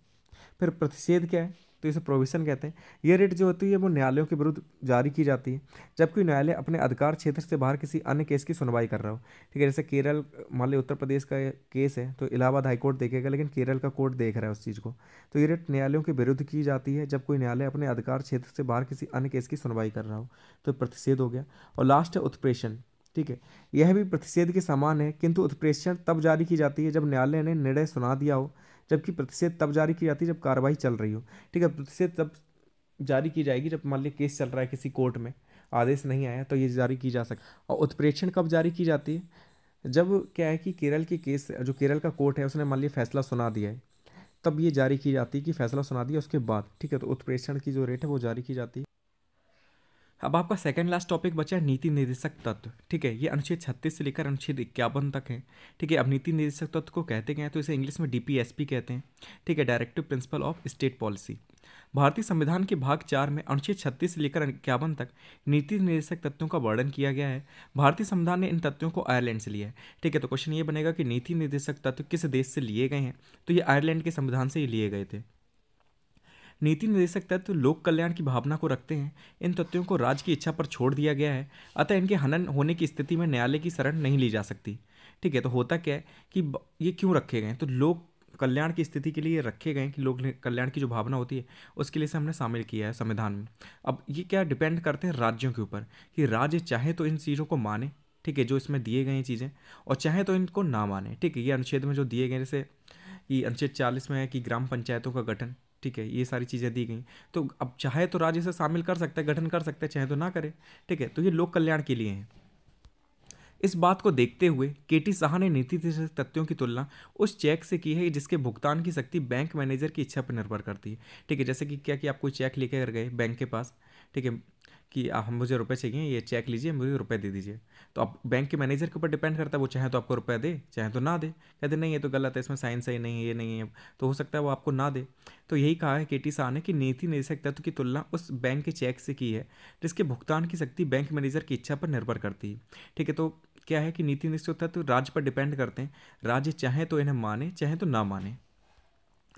फिर प्रतिषेध क्या है तो इसे प्रोविज़न कहते हैं ये रेट जो होती है वो न्यायालयों के विरुद्ध जारी की जाती है जब कोई न्यायालय अपने अधिकार क्षेत्र से बाहर किसी अन्य केस की सुनवाई कर रहा हो ठीक है जैसे केरल मान ली उत्तर प्रदेश का केस है तो इलाहाबाद हाईकोर्ट देखेगा लेकिन केरल का कोर्ट देख रहा है उस चीज़ को तो ये रेट न्यायालयों के विरुद्ध की जाती है जब कोई न्यायालय अपने अधिकार क्षेत्र से बाहर किसी अन्य केस की सुनवाई कर रहा हो तो प्रतिषेध हो गया और लास्ट है उत्प्रेषण ठीक है यह भी प्रतिषेध के समान है किंतु उत्प्रेषण तब जारी की जाती है जब न्यायालय ने निर्णय सुना दिया हो जबकि प्रतिषेध तब जारी की जाती है जब कार्रवाई चल रही हो ठीक है प्रतिषेध तब जारी की जाएगी जब मान लीजिए केस चल रहा है किसी कोर्ट में आदेश नहीं आया तो ये जारी की जा सकती और उत्प्रेक्षण कब जारी की जाती है जब क्या है कि केरल के केस जो केरल का कोर्ट है उसने मान लिया फैसला सुना दिया है तब ये जारी की जाती है कि फैसला सुना दिया उसके बाद ठीक है तो उत्प्रेक्षण की जो रेट है वो जारी की जाती है अब आपका सेकंड लास्ट टॉपिक बचा है नीति निर्देशक तत्व ठीक है ये अनुच्छेद छत्तीस से लेकर अनुच्छेद इक्यावन तक है ठीक है अब नीति निर्देशक तत्व को कहते हैं तो इसे इंग्लिश में डी कहते हैं ठीक है directive principle of state policy भारतीय संविधान के भाग चार में अनुच्छेद छत्तीस से लेकर इक्यावन तक नीति निर्देशक तत्वों का वर्णन किया गया है भारतीय संविधान ने इन तत्वों को आयरलैंड से लिया है ठीक है तो क्वेश्चन ये बनेगा कि नीति निर्देशक तत्व किस देश से लिए गए हैं तो ये आयरलैंड के संविधान से ही लिए गए थे नीति निदेशक तत्व लोक कल्याण की भावना को रखते हैं इन तत्वों को राज्य की इच्छा पर छोड़ दिया गया है अतः इनके हनन होने की स्थिति में न्यायालय की शरण नहीं ली जा सकती ठीक है तो होता क्या है कि ये क्यों रखे गए तो लोक कल्याण की स्थिति के लिए रखे गए कि लोक कल्याण की जो भावना होती है उसके लिए से हमने शामिल किया है संविधान में अब ये क्या डिपेंड करते हैं राज्यों के ऊपर कि राज्य चाहे तो इन चीज़ों को माने ठीक है जो इसमें दिए गए चीज़ें और चाहे तो इनको ना माने ठीक है ये अनुच्छेद में जो दिए गए जैसे कि अनुच्छेद चालीस में है कि ग्राम पंचायतों का गठन ठीक है ये सारी चीज़ें दी गई तो अब चाहे तो राज्य से शामिल कर सकते हैं गठन कर सकते हैं चाहे तो ना करे ठीक है तो ये लोक कल्याण के लिए हैं इस बात को देखते हुए के टी साहा ने नीति तथ्यों की तुलना उस चेक से की है जिसके भुगतान की शक्ति बैंक मैनेजर की इच्छा पर निर्भर करती है ठीक है जैसे कि क्या कि आप कोई चेक लेकर गए बैंक के पास ठीक है कि आ, मुझे रुपए चाहिए ये चेक लीजिए मुझे रुपए दे दीजिए तो आप बैंक के मैनेजर के ऊपर डिपेंड करता है वो चाहे तो आपको रुपया दे चाहे तो ना दे कहते नहीं ये तो गलत है इसमें साइन सही नहीं है ये नहीं है तो हो सकता है वो आपको ना दे तो यही कहा है के टी शाह ने कि नीति निदेशक तत्व की तुलना उस बैंक के चेक से की है जिसके भुगतान की शक्ति बैंक मैनेजर की इच्छा पर निर्भर करती है ठीक है तो क्या है कि नीति निदेशक तत्व राज्य पर डिपेंड करते हैं राज्य चाहे तो इन्हें माने चाहे तो ना माने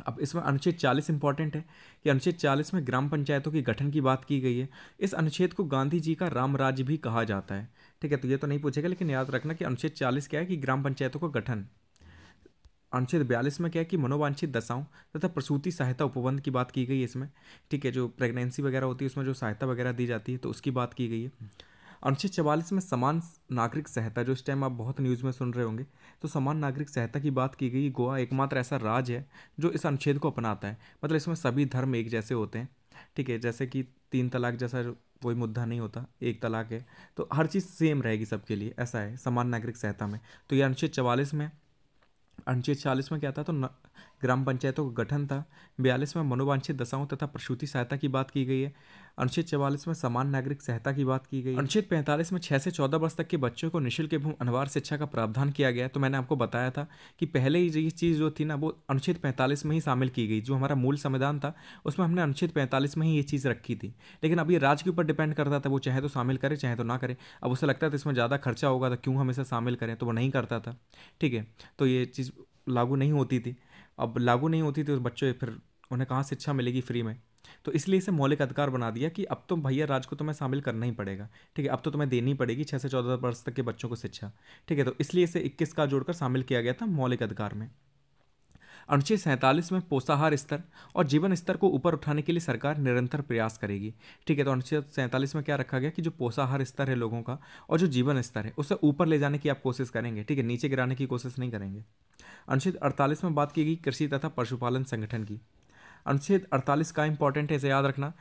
अब इसमें अनुच्छेद 40 इंपॉर्टेंट है कि अनुच्छेद 40 में ग्राम पंचायतों के गठन की बात की गई है इस अनुच्छेद को गांधी जी का राम राज्य भी कहा जाता है ठीक है तो ये तो नहीं पूछेगा लेकिन याद रखना कि अनुच्छेद 40 क्या है कि ग्राम पंचायतों का गठन अनुच्छेद बयालीस में क्या है कि मनोवांछित दशाओं तथा प्रसूति सहायता उपबंध की बात की गई है इसमें ठीक है जो प्रेगनेंसी वगैरह होती है उसमें जो सहायता वगैरह दी जाती है तो उसकी बात की गई है अनुच्छेद चवालीस में समान नागरिक संहिता जो इस टाइम आप बहुत न्यूज़ में सुन रहे होंगे तो समान नागरिक संहिता की बात की गई गोवा एकमात्र ऐसा राज्य है जो इस अनुच्छेद को अपनाता है मतलब इसमें सभी धर्म एक जैसे होते हैं ठीक है जैसे कि तीन तलाक जैसा कोई मुद्दा नहीं होता एक तलाक है तो हर चीज़ सेम रहेगी सबके लिए ऐसा है समान नागरिक संहिता में तो ये अनुच्छेद चवालीस में अनुच्छेद चालीस में क्या था तो न, ग्राम पंचायतों का गठन था बयालीस में मनोवांछित दशाओं तथा प्रसूति सहायता की बात की गई है अनुच्छेद चवालीस में समान नागरिक सहायता की बात की गई अनुच्छेद पैंतालीस में छह से चौदह वर्ष तक के बच्चों को निःशुल्क एवं अनिवार्य शिक्षा का प्रावधान किया गया तो मैंने आपको बताया था कि पहले ही ये चीज़ जो थी ना वो अनुच्छेद पैंतालीस में ही शामिल की गई जो हमारा मूल संविधान था उसमें हमने अनुच्छेद पैंतालीस में ही ये चीज़ रखी थी लेकिन अब ये राज्य के ऊपर डिपेंड करता था वो चाहे तो शामिल करे चाहे तो ना करे अब उसे लगता था इसमें ज़्यादा खर्चा होगा तो क्यों हम इसे शामिल करें तो वो नहीं करता था ठीक है तो ये चीज़ लागू नहीं होती थी अब लागू नहीं होती थी उस तो बच्चों फिर उन्हें कहाँ शिक्षा मिलेगी फ्री में तो इसलिए इसे मौलिक अधिकार बना दिया कि अब तो भैया राज को तुम्हें तो शामिल करना ही पड़ेगा ठीक है अब तो तुम्हें देनी पड़ेगी छः से चौदह वर्ष तक के बच्चों को शिक्षा ठीक है तो इसलिए इसे इक्कीस का जोड़कर शामिल किया गया था मौलिक अधिकार में अनुच्छेद सैंतालीस में पोषाहार स्तर और जीवन स्तर को ऊपर उठाने के लिए सरकार निरंतर प्रयास करेगी ठीक है तो अनुच्छेद सैंतालीस में क्या रखा गया कि जो पोषाहार स्तर है लोगों का और जो जीवन स्तर है उसे ऊपर ले जाने की आप कोशिश करेंगे ठीक है नीचे गिराने की कोशिश नहीं करेंगे अनुच्छेद अड़तालीस में बात की गई कृषि तथा पशुपालन संगठन की अनुच्छेद 48 का इंपॉर्टेंट है इसे याद रखना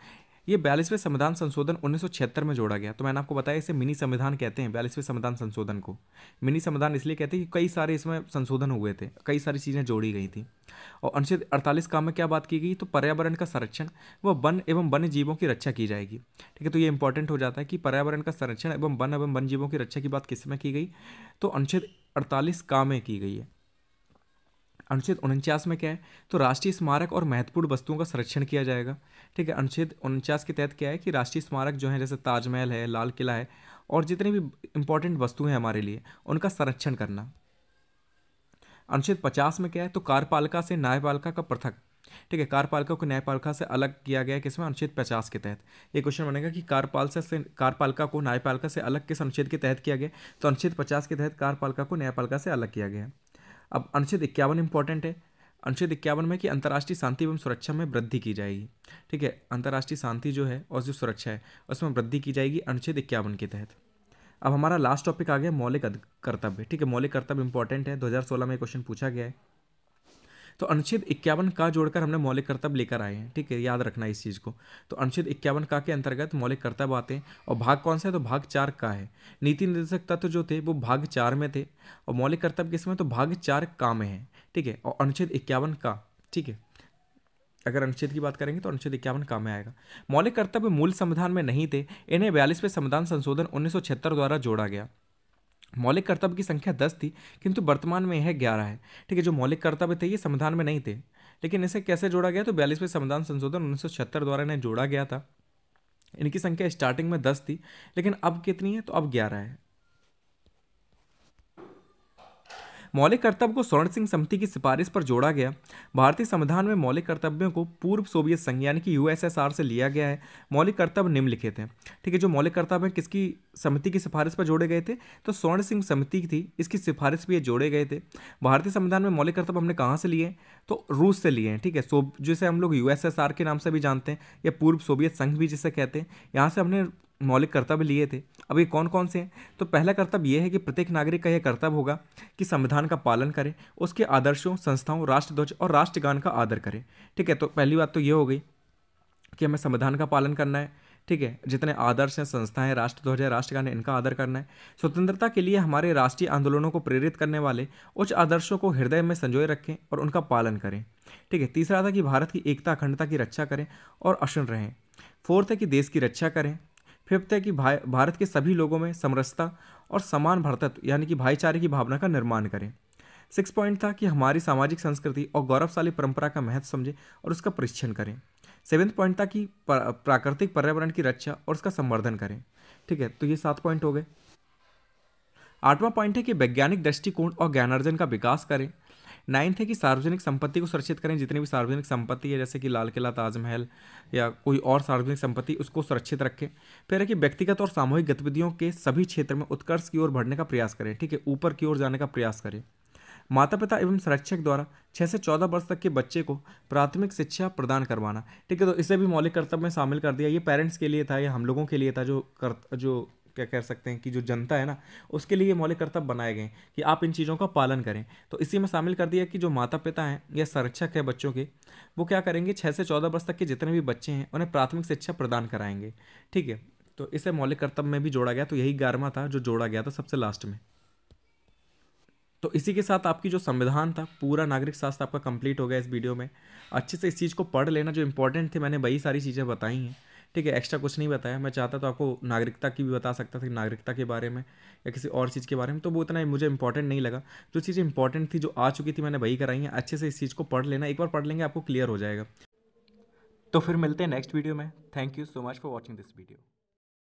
ये बयालीसवें संविधान संशोधन उन्नीस में जोड़ा गया तो मैंने आपको बताया इसे मिनी संविधान कहते हैं बयालीसवें संविधान संशोधन को मिनी संविधान इसलिए कहते हैं कि कई सारे इसमें संशोधन हुए थे कई सारी चीज़ें जोड़ी गई थी और अनुच्छेद 48 काम में क्या बात की गई तो पर्यावरण का संरक्षण व वन एवं वन्य जीवों की रक्षा की जाएगी ठीक है तो ये इंपॉर्टेंट हो जाता है कि पर्यावरण का संरक्षण एवं वन एवं वन्य जीवों की रक्षा की बात किस में की गई तो अनुच्छेद अड़तालीस काम में की गई है अनुच्छेद उनचास में क्या है तो राष्ट्रीय स्मारक और महत्वपूर्ण वस्तुओं का संरक्षण किया जाएगा ठीक है अनुच्छेद उनचास के तहत क्या है कि राष्ट्रीय स्मारक जो है जैसे ताजमहल है लाल किला है और जितने भी इंपॉर्टेंट वस्तु हैं हमारे लिए उनका संरक्षण करना अनुच्छेद पचास में क्या है तो कार्यपालिका से न्यायपालिका का पृथक ठीक है कार्यपालिका को न्यायपालिका से अलग किया गया किसमें अनुच्छेद पचास के तहत ये क्वेश्चन बनेगा कि कार्यपालिका से कार्यपालिका को न्यायपालिका से अलग किस अनुच्छेद के तहत किया गया तो अनुच्छेद पचास के तहत कार्यपालिका को न्यायपालिका से अलग किया गया है अब अनुच्छेद इक्यावन इंपॉर्टेंट है अनुच्छेद इक्यावन में कि अंतर्राष्ट्रीय शांति एवं सुरक्षा में वृद्धि की जाएगी ठीक है अंतर्राष्ट्रीय शांति जो है और जो सुरक्षा है उसमें वृद्धि की जाएगी अनुच्छेद इक्यावन के तहत अब हमारा लास्ट टॉपिक आ गया मौलिक कर्तव्य ठीक है मौलिक कर्तव्य इंपॉर्टेंट है 2016 में क्वेश्चन पूछा गया है तो अनुच्छेद इक्यावन का जोड़कर हमने मौलिक कर्तव्य लेकर आए हैं ठीक है याद रखना इस चीज़ को तो अनुच्छेद इक्यावन का के अंतर्गत मौलिक कर्तव्य आते हैं और भाग कौन सा है तो भाग चार का है नीति निर्देशक तत्व जो थे वो भाग चार में थे और मौलिक कर्तव्य किस में तो भाग चार का में है ठीक है और अनुच्छेद इक्यावन का ठीक है अगर अनुच्छेद की बात करेंगे तो अनुच्छेद इक्यावन काम में आएगा मौलिक कर्तव्य मूल संविधान में नहीं थे इन्हें बयालीसवें संविधान संशोधन उन्नीस द्वारा जोड़ा गया मौलिक कर्तव्य की संख्या दस थी किंतु वर्तमान में यह ग्यारह है ठीक है जो मौलिक कर्तव्य थे ये संविधान में नहीं थे लेकिन इसे कैसे जोड़ा गया तो बयालीसवें संविधान संशोधन उन्नीस द्वारा इन्हें जोड़ा गया था इनकी संख्या स्टार्टिंग में दस थी लेकिन अब कितनी है तो अब ग्यारह है मौलिक कर्तव्य को स्वर्ण सिंह समिति की सिफारिश पर जोड़ा गया भारतीय संविधान में मौलिक कर्तव्यों को पूर्व सोवियत संघ यानी कि यूएसएसआर से लिया गया है मौलिक कर्तव्य निम्नलिखित हैं ठीक है जो मौलिक कर्तव्य हैं किसकी समिति की सिफारिश पर जोड़े गए थे तो स्वर्ण सिंह समिति थी इसकी सिफारिश भी ये जोड़े गए थे भारतीय संविधान में मौलिक कर्तव्य हमने कहाँ से लिए तो रूस से लिए हैं ठीक है सो जिसे हम लोग यूएसएसआर के नाम से भी जानते हैं या पूर्व सोवियत संघ भी जिसे कहते हैं यहाँ से हमने मौलिक कर्तव्य लिए थे अब ये कौन कौन से हैं तो पहला कर्तव्य ये है कि प्रत्येक नागरिक का यह कर्तव्य होगा कि संविधान का पालन करें उसके आदर्शों संस्थाओं राष्ट्रध्वज और राष्ट्रगान का आदर करें ठीक है तो पहली बात तो ये हो गई कि हमें संविधान का पालन करना है ठीक है जितने आदर्श हैं संस्थाएं राष्ट्रध्वज है राष्ट्रगान है इनका आदर करना है स्वतंत्रता के लिए हमारे राष्ट्रीय आंदोलनों को प्रेरित करने वाले उच्च आदर्शों को हृदय में संजोए रखें और उनका पालन करें ठीक है तीसरा था कि भारत की एकता अखंडता की रक्षा करें और अशुन रहें फोर्थ है कि देश की रक्षा करें फिफ्थ है कि भाई भारत के सभी लोगों में समरसता और समान भर्तत्व यानी कि भाईचारे की भावना का निर्माण करें सिक्स पॉइंट था कि हमारी सामाजिक संस्कृति और गौरवशाली परंपरा का महत्व समझें और उसका परीक्षण करें सेवेंथ पॉइंट था कि प्राकृतिक पर्यावरण की रक्षा और उसका संवर्धन करें ठीक है तो ये सात पॉइंट हो गए आठवां पॉइंट है कि वैज्ञानिक दृष्टिकोण और ज्ञानार्जन का विकास करें नाइन्थ है कि सार्वजनिक संपत्ति को सुरक्षित करें जितनी भी सार्वजनिक संपत्ति है जैसे कि लाल किला ताजमहल या कोई और सार्वजनिक संपत्ति उसको सुरक्षित रखें फिर है कि व्यक्तिगत और सामूहिक गतिविधियों के सभी क्षेत्र में उत्कर्ष की ओर बढ़ने का प्रयास करें ठीक है ऊपर की ओर जाने का प्रयास करें माता पिता एवं संरक्षक द्वारा छः से चौदह वर्ष तक के बच्चे को प्राथमिक शिक्षा प्रदान करवाना ठीक है तो इसे भी मौलिक कर्तव्य में शामिल कर दिया ये पेरेंट्स के लिए था ये हम लोगों के लिए था जो कर जो क्या कह सकते हैं कि जो जनता है ना उसके लिए ये मौलिक कर्तव्य बनाए गए कि आप इन चीज़ों का पालन करें तो इसी में शामिल कर दिया कि जो माता पिता हैं या संरक्षक है बच्चों के वो क्या करेंगे छः से चौदह वर्ष तक के जितने भी बच्चे हैं उन्हें प्राथमिक शिक्षा प्रदान कराएंगे ठीक है तो इसे मौलिक कर्तव्य में भी जोड़ा गया तो यही ग्यारहवा था जो जोड़ा गया था सबसे लास्ट में तो इसी के साथ आपकी जो संविधान था पूरा नागरिक शास्त्र आपका कंप्लीट हो गया इस वीडियो में अच्छे से इस चीज़ को पढ़ लेना जो इंपॉर्टेंट थे मैंने वही सारी चीज़ें बताई हैं ठीक है एक्स्ट्रा कुछ नहीं बताया मैं चाहता तो आपको नागरिकता की भी बता सकता था नागरिकता के बारे में या किसी और चीज़ के बारे में तो वो इतना मुझे इंपॉर्टेंट नहीं लगा जो चीज़ें इंपॉर्टेंट थी जो आ चुकी थी मैंने वही कराई हैं अच्छे से इस चीज़ को पढ़ लेना एक बार पढ़ लेंगे आपको क्लियर हो जाएगा तो फिर मिलते हैं नेक्स्ट वीडियो में thank you so much for watching this video